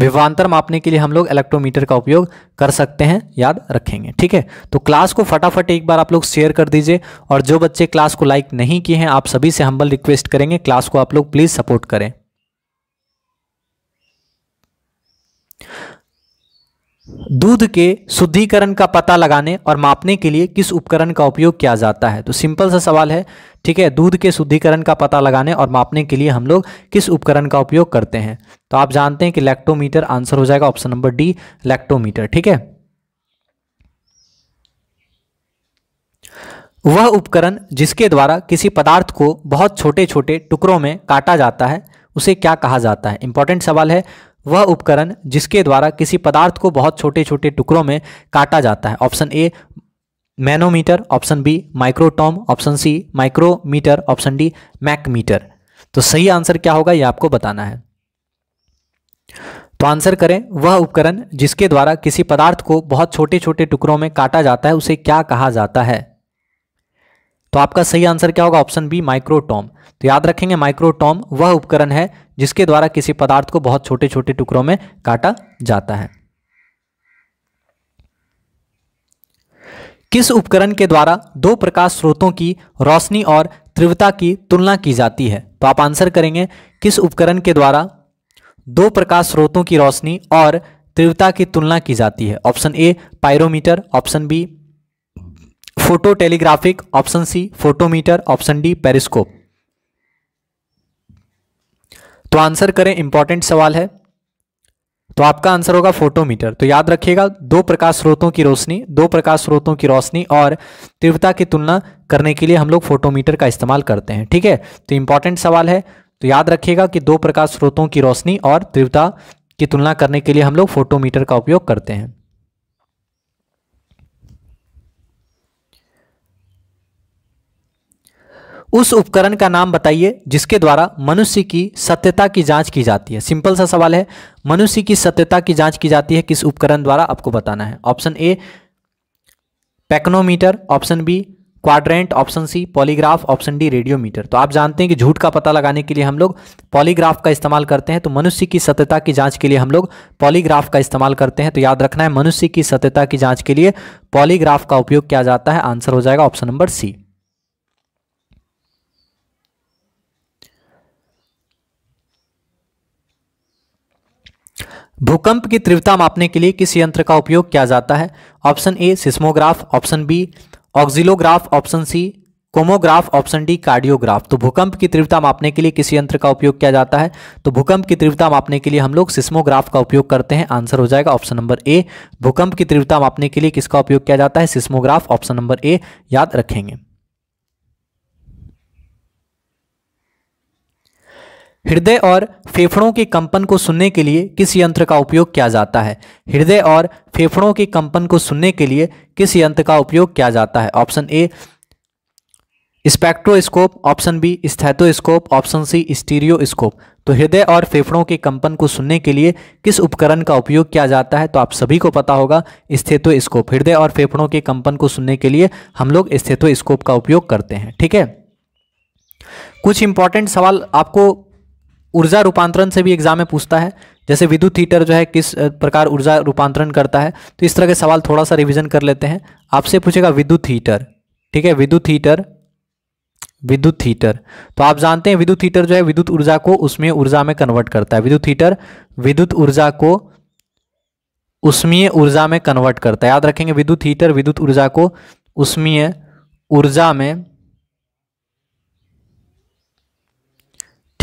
विभवान्तर मापने के लिए हम लोग इलेक्ट्रोमीटर का उपयोग कर सकते हैं याद रखेंगे ठीक है तो क्लास को फटाफट एक बार आप लोग शेयर कर दीजिए और जो बच्चे क्लास को लाइक नहीं किए हैं आप सभी से हम्बल रिक्वेस्ट करेंगे क्लास को आप लोग प्लीज़ सपोर्ट करें दूध के शुद्धिकरण का पता लगाने और मापने के लिए किस उपकरण का उपयोग किया जाता है तो सिंपल सा सवाल है ठीक है दूध के शुद्धिकरण का पता लगाने और मापने के लिए हम लोग किस उपकरण का उपयोग करते हैं तो आप जानते हैं कि लैक्टोमीटर आंसर हो जाएगा ऑप्शन नंबर डी लैक्टोमीटर ठीक है वह उपकरण जिसके द्वारा किसी पदार्थ को बहुत छोटे छोटे टुकड़ों में काटा जाता है उसे क्या कहा जाता है इंपॉर्टेंट सवाल है वह उपकरण जिसके द्वारा किसी पदार्थ को बहुत छोटे छोटे टुकड़ों में काटा जाता है option A manometer option B microtome option C micrometer option D machmeter तो सही आंसर क्या होगा यह आपको बताना है तो आंसर करें वह उपकरण जिसके द्वारा किसी पदार्थ को बहुत छोटे छोटे टुकड़ों में काटा जाता है उसे क्या कहा जाता है तो आपका सही आंसर क्या होगा ऑप्शन बी माइक्रोटॉम तो याद रखेंगे माइक्रोटॉम वह उपकरण है जिसके द्वारा किसी पदार्थ को बहुत छोटे छोटे टुकड़ों में काटा जाता है किस उपकरण के द्वारा दो प्रकाश स्रोतों की रोशनी और तीव्रता की तुलना की जाती है तो आप आंसर करेंगे किस उपकरण के द्वारा दो प्रकाश स्रोतों की रोशनी और तीव्रता की तुलना की जाती है option A pyrometer option B photo telegraphic option C photometer option D periscope तो आंसर करें इंपॉर्टेंट सवाल है तो आपका आंसर होगा फोटोमीटर तो याद रखिएगा दो प्रकाश स्रोतों की रोशनी दो प्रकाश स्रोतों की रोशनी और तीव्रता की तुलना करने के लिए हम लोग फोटोमीटर का इस्तेमाल करते हैं ठीक है तो इंपॉर्टेंट सवाल है तो याद रखिएगा कि दो प्रकाश स्रोतों की रोशनी और तीव्रता की तुलना करने के लिए हम लोग फोटोमीटर का उपयोग करते हैं उस उपकरण का नाम बताइए जिसके द्वारा मनुष्य की सत्यता की जांच की जाती है सिंपल सा सवाल है मनुष्य की सत्यता की जांच की जाती है किस उपकरण द्वारा आपको बताना है option A pycnometer option B quadrant option C polygraph option D radiometer तो आप जानते हैं कि झूठ का पता लगाने के लिए हम लोग पॉलीग्राफ का इस्तेमाल करते हैं तो मनुष्य की सत्यता की जांच के लिए हम लोग पॉलीग्राफ का इस्तेमाल करते हैं तो याद रखना है मनुष्य की सत्यता की जांच के लिए पॉलीग्राफ का उपयोग किया जाता है आंसर हो जाएगा ऑप्शन नंबर सी भूकंप की तीव्रता मापने के लिए किस यंत्र का उपयोग किया जाता है option A seismograph option B oscillograph option C kymograph option D cardiograph तो भूकंप की तीव्रता मापने के लिए किस यंत्र का उपयोग किया जाता है तो भूकंप की तीव्रता मापने के लिए हम लोग सिस्मोग्राफ का उपयोग करते हैं आंसर हो जाएगा ऑप्शन नंबर ए भूकंप की तीव्रता मापने के लिए किसका उपयोग किया जाता है सिस्मोग्राफ ऑप्शन नंबर ए याद रखेंगे हृदय और फेफड़ों के कंपन को सुनने के लिए किस यंत्र का उपयोग किया जाता है हृदय और फेफड़ों के कंपन को सुनने के लिए किस यंत्र का उपयोग किया जाता है option A spectroscope option B stethoscope option C stereoscope तो हृदय और फेफड़ों के कंपन को सुनने के लिए किस उपकरण का उपयोग किया जाता है तो आप सभी को पता होगा स्थेतोस्कोप हृदय और फेफड़ों के कंपन को सुनने के लिए हम लोग स्थेतोस्कोप का उपयोग करते हैं ठीक है कुछ इंपॉर्टेंट सवाल आपको ऊर्जा रूपांतरण से भी एग्जाम में पूछता है जैसे विद्युत हीटर जो है किस प्रकार ऊर्जा रूपांतरण करता है तो इस तरह के सवाल थोड़ा सा रिविजन कर लेते हैं आपसे पूछेगा विद्युत हीटर ठीक है विद्युत हीटर विद्युत हीटर तो आप जानते हैं विद्युत हीटर जो है विद्युत ऊर्जा को उसमें ऊर्जा में कन्वर्ट करता है विद्युत हीटर विद्युत ऊर्जा को उष्मीय ऊर्जा में कन्वर्ट करता है याद रखेंगे विद्युत हीटर विद्युत ऊर्जा को उष्मीय ऊर्जा में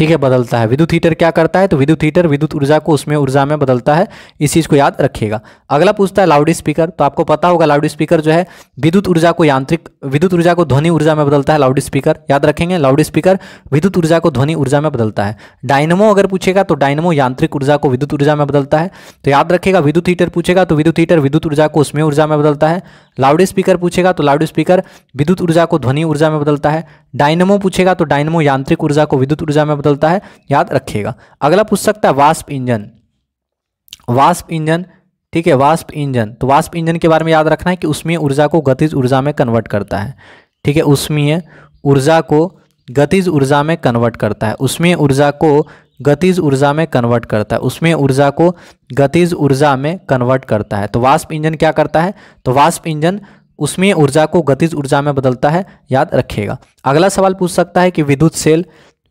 ठीक है बदलता है विद्युत हीटर क्या करता है तो विद्युत हीटर विद्युत ऊर्जा को उसमें ऊर्जा में बदलता है इस चीज़ को याद रखिएगा अगला पूछता है लाउड स्पीकर तो आपको पता होगा लाउड स्पीकर जो है विद्युत ऊर्जा को यांत्रिक विद्युत ऊर्जा को ध्वनि ऊर्जा में बदलता है लाउड स्पीकर याद रखेंगे लाउड स्पीकर विद्युत ऊर्जा को ध्वनि ऊर्जा में बदलता है डायनमो अगर पूछेगा तो डायनमो यांत्रिक ऊर्जा को विद्युत ऊर्जा में बदलता है तो याद रखेगा विद्युत हीटर पूछेगा तो विद्युत हीटर विद्युत ऊर्जा को उसमें ऊर्जा में बदलता है लाउड स्पीकर पूछेगा तो लाउड स्पीकर विद्युत ऊर्जा को ध्वनि ऊर्जा में बदलता है डायनमो पूछेगा तो डायनमो यांत्रिक ऊर्जा को विद्युत ऊर्जा में बदलता है याद रखिएगा अगला पूछ सकता है वास्प इंजन वास्प इंजन ठीक है वास्प इंजन तो वास्प इंजन के बारे में याद रखना है कि उसमें ऊर्जा को गतिज ऊर्जा में कन्वर्ट करता है ठीक है उसमें ऊर्जा को गतिज ऊर्जा में कन्वर्ट करता है उसमें ऊर्जा को गतिज ऊर्जा में कन्वर्ट करता है उसमें ऊर्जा को गतिज ऊर्जा में कन्वर्ट करता है तो वास्प इंजन क्या करता है तो वास्प इंजन उसमें ऊर्जा को गतिज ऊर्जा में बदलता है याद रखिएगा अगला सवाल पूछ सकता है कि विद्युत सेल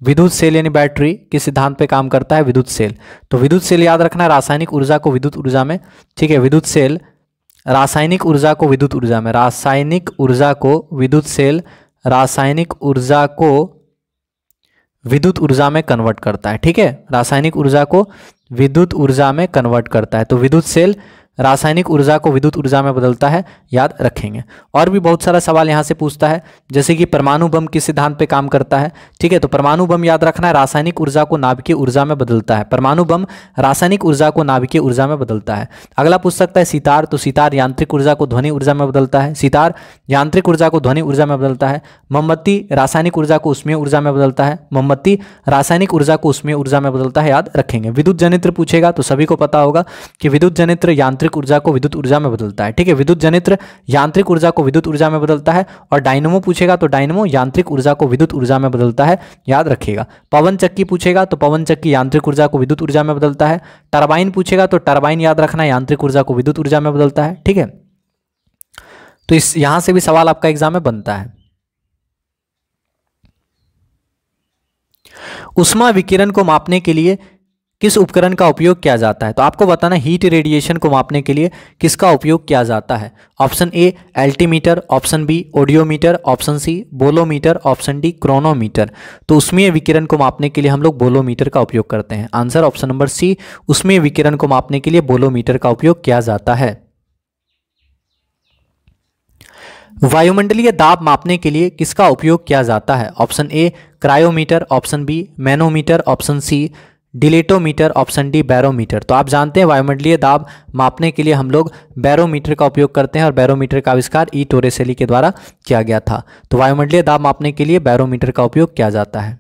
विद्युत सेल यानी बैटरी किस सिद्धांत पे काम करता है विद्युत सेल तो विद्युत सेल याद रखना रासायनिक ऊर्जा को विद्युत ऊर्जा में ठीक है विद्युत सेल रासायनिक ऊर्जा को विद्युत ऊर्जा में रासायनिक ऊर्जा को विद्युत सेल रासायनिक ऊर्जा को विद्युत ऊर्जा में कन्वर्ट करता है ठीक है रासायनिक ऊर्जा को विद्युत ऊर्जा में कन्वर्ट करता है तो विद्युत सेल रासायनिक ऊर्जा को विद्युत ऊर्जा में बदलता है याद रखेंगे और भी बहुत सारा सवाल यहाँ से पूछता है जैसे कि परमाणु बम किस सिद्धांत पे काम करता है ठीक है तो परमाणु बम याद रखना है रासायनिक ऊर्जा को नाभिकीय ऊर्जा में बदलता है परमाणु बम रासायनिक ऊर्जा को नाभिकीय ऊर्जा में बदलता है अगला पूछ सकता है सितार तो सितार यांत्रिक ऊर्जा को ध्वनि ऊर्जा में बदलता है सितार यांत्रिक ऊर्जा को ध्वनि ऊर्जा में बदलता है मोमबत्ती रासायनिक ऊर्जा को उष्मीय ऊर्जा में बदलता है मोमबत्ती रासायनिक ऊर्जा को उष्मीय ऊर्जा में बदलता है याद रखेंगे विद्युत जनित्र पूछेगा तो सभी को पता होगा कि विद्युत जनित्र यांत्रिक यांत्रिक ऊर्जा को विद्युत ऊर्जा में बदलता है ठीक है विद्युत जनित्र यांत्रिक ऊर्जा को विद्युत ऊर्जा में बदलता है और डायनमो पूछेगा तो डायनमो यांत्रिक ऊर्जा को विद्युत ऊर्जा में बदलता है याद रखिएगा पवन चक्की पूछेगा तो पवन चक्की यांत्रिक ऊर्जा को विद्युत ऊर्जा में बदलता है टर्बाइन पूछेगा तो टर्बाइन याद रखना यांत्रिक ऊर्जा को विद्युत ऊर्जा में बदलता है ठीक है तो इस यहां से भी सवाल आपका एग्जाम में बनता है उष्मा विकिरण को मापने के लिए किस उपकरण का उपयोग किया जाता है तो आपको बताना हीट रेडिएशन को मापने के लिए किसका उपयोग किया जाता है option A altimeter option B audiometer option C bolometer option D chronometer तो उसमें विकिरण को मापने के लिए हम लोग बोलोमीटर का उपयोग करते हैं आंसर ऑप्शन नंबर सी उसमें विकिरण को मापने के लिए बोलोमीटर का उपयोग किया जाता है वायुमंडलीय दाब मापने के लिए किसका उपयोग किया जाता है option A cryometer option B manometer option C dilatometer option D barometer तो आप जानते हैं वायुमंडलीय दाब मापने के लिए हम लोग बैरोमीटर का उपयोग करते हैं और बैरोमीटर का आविष्कार ई टोरेसेली के द्वारा किया गया था तो वायुमंडलीय दाब मापने के लिए बैरोमीटर का उपयोग किया जाता है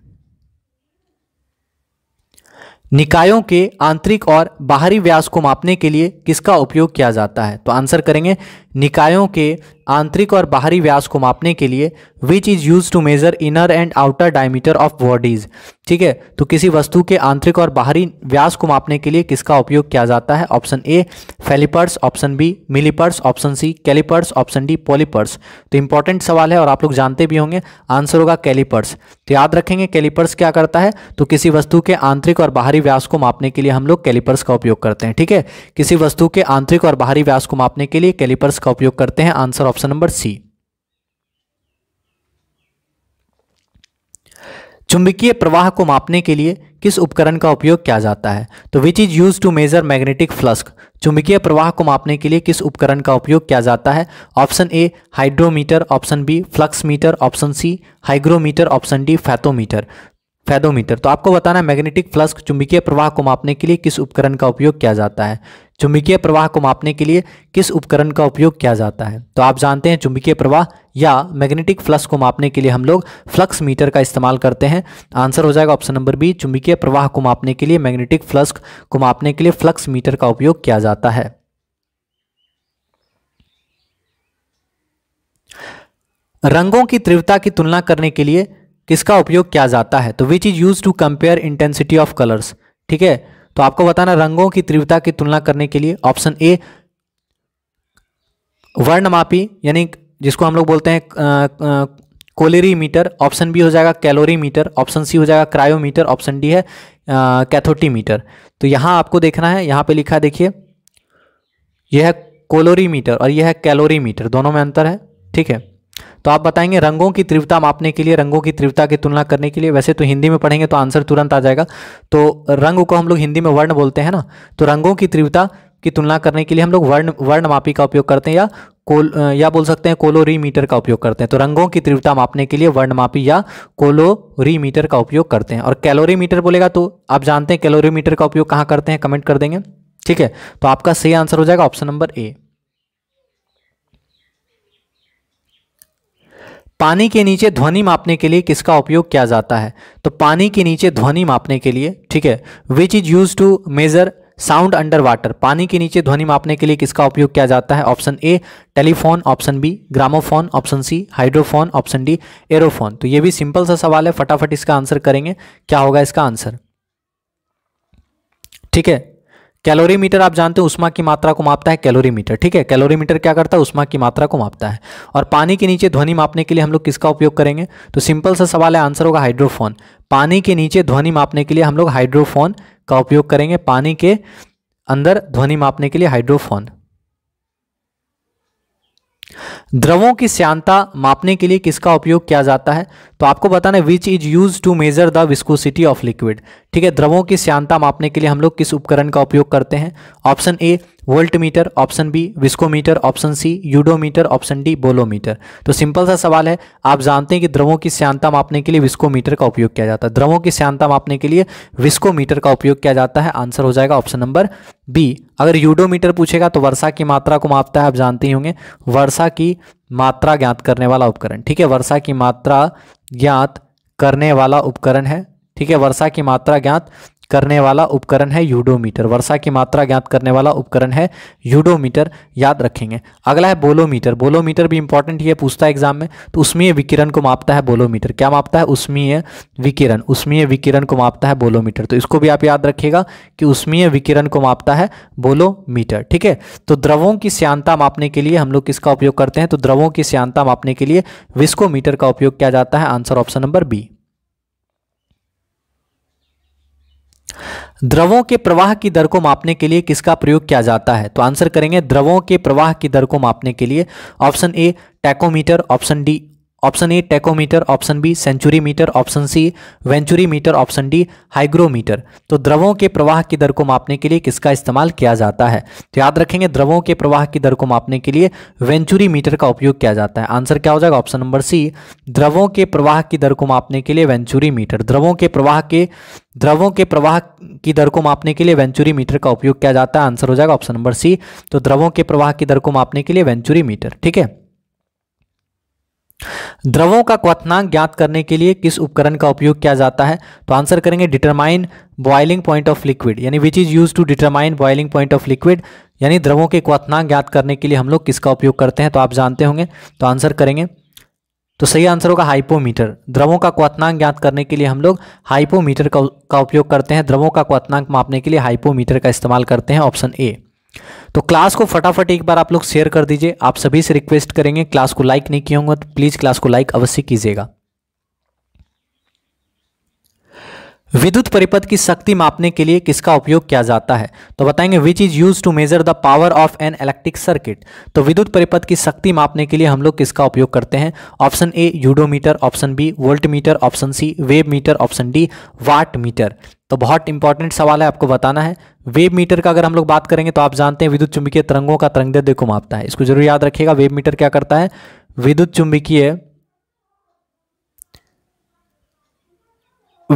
निकायों के आंतरिक और बाहरी व्यास को मापने के लिए किसका उपयोग किया जाता है तो आंसर करेंगे निकायों के आंतरिक और बाहरी व्यास को मापने के लिए which is use to measure inner and outer diameter of bodies ठीक है तो किसी वस्तु के आंतरिक और बाहरी व्यास को मापने के लिए किसका उपयोग किया जाता है option A felipers option B millipers option C calipers option D polipers तो इंपॉर्टेंट सवाल है और आप लोग जानते भी होंगे आंसर होगा कैलिपर्स तो याद रखेंगे कैलिपर्स क्या करता है तो किसी वस्तु के आंतरिक और बाहरी व्यास को मापने के लिए हम लोग कैलिपर्स का उपयोग करते हैं ठीक है किसी वस्तु के आंतरिक और बाहरी व्यास को मापने के लिए कैलिपर्स का उपयोग करते हैं answer option option number C चुंबकीय प्रवाह को मापने के लिए किस उपकरण का उपयोग किया जाता है तो which is use to measure magnetic flux चुंबकीय प्रवाह को मापने के लिए किस उपकरण का उपयोग किया जाता है option A hydrometer option B flux meter option C hygrometer option D fathometer fathometer तो आपको बताना है मैग्नेटिक फ्लस्क चुंबकीय प्रवाह को मापने के लिए किस उपकरण का उपयोग किया जाता है चुंबकीय प्रवाह को मापने के लिए किस उपकरण का उपयोग किया जाता है तो आप जानते हैं चुंबकीय प्रवाह या मैग्नेटिक फ्लक्स को मापने के लिए हम लोग फ्लक्स मीटर का इस्तेमाल करते हैं आंसर हो जाएगा ऑप्शन नंबर बी चुंबकीय प्रवाह को मापने के लिए मैग्नेटिक फ्लक्स को मापने के लिए फ्लक्स मीटर का उपयोग किया जाता है रंगों की तीव्रता की तुलना करने के लिए किसका उपयोग किया जाता है तो which is use to compare intensity of colours ठीक है तो आपको बताना रंगों की तीव्रता की तुलना करने के लिए ऑप्शन ए वर्णमापी यानी जिसको हम लोग बोलते हैं कोलेरी मीटर ऑप्शन बी हो जाएगा कैलोरी मीटर ऑप्शन सी हो जाएगा क्रायोमीटर ऑप्शन डी है कैथोटी मीटर तो यहाँ आपको देखना है यहाँ पे लिखा है देखिए यह है कोलोरी मीटर और यह है कैलोरी मीटर दोनों में अंतर है ठीक है तो आप बताएंगे रंगों की तीव्रता मापने के लिए रंगों की तीव्रता की तुलना करने के लिए वैसे तो हिंदी में पढ़ेंगे तो आंसर तुरंत आ जाएगा तो रंग को हम लोग हिंदी में वर्ण बोलते हैं ना तो रंगों की तीव्रता की तुलना करने के लिए हम लोग वर्ण वर्णमापी का उपयोग करते हैं या कोल या बोल सकते हैं कोलोरीमीटर का उपयोग करते हैं तो रंगों की तीव्रता मापने के लिए वर्णमापी या कोलोरीमीटर का उपयोग करते हैं और कैलोरीमीटर बोलेगा तो आप जानते हैं कैलोरीमीटर का उपयोग कहाँ करते हैं कमेंट कर देंगे ठीक है तो आपका सही आंसर हो जाएगा ऑप्शन नंबर ए पानी के नीचे ध्वनि मापने के लिए किसका उपयोग किया जाता है तो पानी के नीचे ध्वनि मापने के लिए ठीक है which is use to measure sound under water पानी के नीचे ध्वनि मापने के लिए किसका उपयोग किया जाता है option A telephone option B gramophone option C hydrophone option D aerophone तो ये भी सिंपल सा सवाल है फटाफट इसका आंसर करेंगे क्या होगा इसका आंसर ठीक है कैलोरी मीटर आप जानते हैं उष्मा की मात्रा को मापता है कैलोरी मीटर ठीक है कैलोरी मीटर क्या करता है उष्मा की मात्रा को मापता है और पानी के नीचे ध्वनि मापने के लिए हम लोग किसका उपयोग करेंगे तो सिंपल सा सवाल है आंसर होगा हाइड्रोफोन पानी के नीचे ध्वनि मापने के लिए हम लोग हाइड्रोफोन का उपयोग करेंगे पानी के अंदर ध्वनि मापने के लिए हाइड्रोफोन द्रवों की श्यांता मापने के लिए किसका उपयोग किया जाता है तो आपको बताना है which is use to measure the viscosity of liquid ठीक है द्रवों की श्यांता मापने के लिए हम लोग किस उपकरण का उपयोग करते हैं option A voltmeter option B viscometer option C udometer option D bolometer तो सिंपल सा सवाल है आप जानते हैं कि द्रवों की श्यांता मापने के लिए विस्कोमीटर का उपयोग किया जाता है द्रवों की श्यांता मापने के लिए विस्कोमीटर का उपयोग किया जाता है आंसर हो जाएगा ऑप्शन नंबर बी अगर यूडोमीटर पूछेगा तो वर्षा की मात्रा को मापता है आप जानते ही होंगे वर्षा की मात्रा ज्ञात करने वाला उपकरण ठीक है वर्षा की मात्रा ज्ञात करने वाला उपकरण है ठीक है वर्षा की मात्रा ज्ञात करने वाला उपकरण है यूडोमीटर वर्षा की मात्रा ज्ञात करने वाला उपकरण है यूडोमीटर याद रखेंगे अगला है बोलोमीटर बोलोमीटर भी इंपॉर्टेंट है पूछता है एग्जाम में तो उसमें विकिरण को मापता है बोलोमीटर क्या मापता है उसमें विकिरण उसमें विकिरण को मापता है बोलोमीटर तो इसको भी आप याद रखिएगा कि उसमें विकिरण को मापता है बोलोमीटर ठीक है तो द्रवों की श्यांता मापने के लिए हम लोग किसका उपयोग करते हैं तो द्रवों की श्यांता मापने के लिए विस्कोमीटर का उपयोग किया जाता है आंसर ऑप्शन नंबर बी द्रवों के प्रवाह की दर को मापने के लिए किसका प्रयोग किया जाता है तो आंसर करेंगे द्रवों के प्रवाह की दर को मापने के लिए option A tachometer option D option A tachometer option B century meter option C venturi meter option D hygrometer तो द्रवों के प्रवाह की दर को मापने के लिए किसका इस्तेमाल किया जाता है तो याद रखेंगे द्रवों के प्रवाह की दर को मापने के लिए वेंचुरी मीटर का उपयोग किया जाता है आंसर क्या हो जाएगा ऑप्शन नंबर सी द्रवों के प्रवाह की दर को मापने के लिए वेंचुरी मीटर द्रवों के प्रवाह के द्रवों के प्रवाह की दर को मापने के लिए वेंचुरी मीटर का उपयोग किया जाता है आंसर हो जाएगा ऑप्शन नंबर सी तो द्रवों के प्रवाह की दर को मापने के लिए वेंचुरी मीटर ठीक है द्रवों का क्वथनांक ज्ञात करने के लिए किस उपकरण का उपयोग किया जाता है तो आंसर करेंगे determine boiling point of liquid यानी which is use to determine boiling point of liquid यानी द्रवों के क्वथनांक ज्ञात करने के लिए हम लोग किसका उपयोग करते हैं तो आप जानते होंगे तो आंसर करेंगे तो सही आंसर होगा हाइपोमीटर द्रवों का क्वथनांक ज्ञात करने के लिए हम लोग हाइपोमीटर का, उपयोग करते हैं द्रवों का क्वथनांक मापने के लिए हाइपोमीटर का इस्तेमाल करते हैं ऑप्शन ए तो क्लास को फटाफट एक बार आप लोग शेयर कर दीजिए आप सभी से रिक्वेस्ट करेंगे क्लास को लाइक नहीं किया तो प्लीज़ क्लास को लाइक अवश्य कीजिएगा विद्युत परिपथ की शक्ति मापने के लिए किसका उपयोग किया जाता है तो बताएंगे which is use to measure the power of an electric circuit तो विद्युत परिपथ की शक्ति मापने के लिए हम लोग किसका उपयोग करते हैं option A udometer option B volt metre option C wave meter option D watt meter तो बहुत इंपॉर्टेंट सवाल है आपको बताना है वेब मीटर का अगर हम लोग बात करेंगे तो आप जानते हैं विद्युत चुंबकीय तरंगों का तरंग दैर्ध्य को मापता है इसको जरूर याद रखिएगा वेब मीटर क्या करता है विद्युत चुंबकीय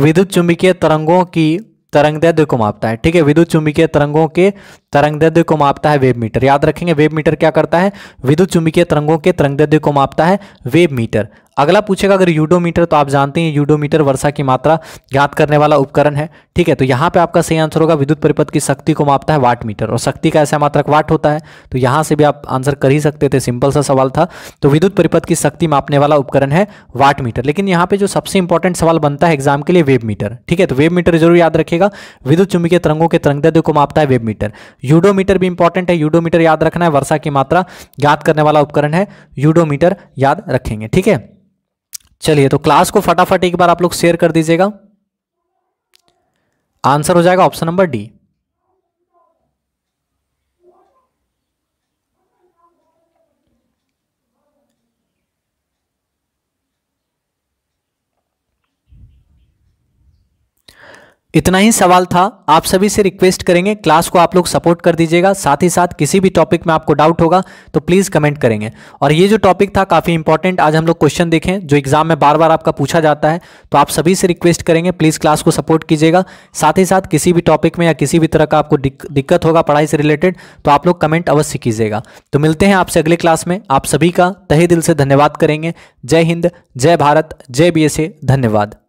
विद्युत चुंबकीय तरंगों की तरंग दैर्ध्य को मापता है ठीक है विद्युत चुंबकीय तरंगों के तरंग दैर्ध्य को मापता है वेब मीटर याद रखेंगे वेब मीटर क्या करता है विद्युत चुंबकीय तरंगों के तरंग दैर्ध्य को मापता है वेब मीटर अगला पूछेगा अगर यूडोमीटर तो आप जानते हैं यूडोमीटर वर्षा की मात्रा ज्ञात करने वाला उपकरण है ठीक है तो यहाँ पे आपका सही आंसर होगा विद्युत परिपथ की शक्ति को मापता है वाट मीटर और शक्ति का ऐसा मात्रक वाट होता है तो यहाँ से भी आप आंसर कर ही सकते थे सिंपल सा सवाल था तो विद्युत परिपथ की शक्ति मापने वाला उपकरण है वाट मीटर लेकिन यहाँ पे जो सबसे इंपॉर्टेंट सवाल बनता है एग्जाम के लिए वेब मीटर ठीक है तो वेब मीटर जरूर याद रखेगा विद्युत चुंबकीय तरंगों के तरंगदैर्ध्य को मापता है वेब मीटर यूडोमीटर भी इंपॉर्टेंट है यूडोमीटर याद रखना है वर्षा की मात्रा ज्ञात करने वाला उपकरण है यूडोमीटर याद रखेंगे ठीक है चलिए तो क्लास को फटाफट एक बार आप लोग शेयर कर दीजिएगा आंसर हो जाएगा ऑप्शन नंबर डी इतना ही सवाल था आप सभी से रिक्वेस्ट करेंगे क्लास को आप लोग सपोर्ट कर दीजिएगा साथ ही साथ किसी भी टॉपिक में आपको डाउट होगा तो प्लीज़ कमेंट करेंगे और ये जो टॉपिक था काफ़ी इंपॉर्टेंट आज हम लोग क्वेश्चन देखें जो एग्जाम में बार बार आपका पूछा जाता है तो आप सभी से रिक्वेस्ट करेंगे प्लीज़ क्लास को सपोर्ट कीजिएगा साथ ही साथ किसी भी टॉपिक में या किसी भी तरह का आपको दिक्कत होगा पढ़ाई से रिलेटेड तो आप लोग कमेंट अवश्य कीजिएगा तो मिलते हैं आपसे अगले क्लास में आप सभी का तहे दिल से धन्यवाद करेंगे जय हिंद जय भारत जय बी धन्यवाद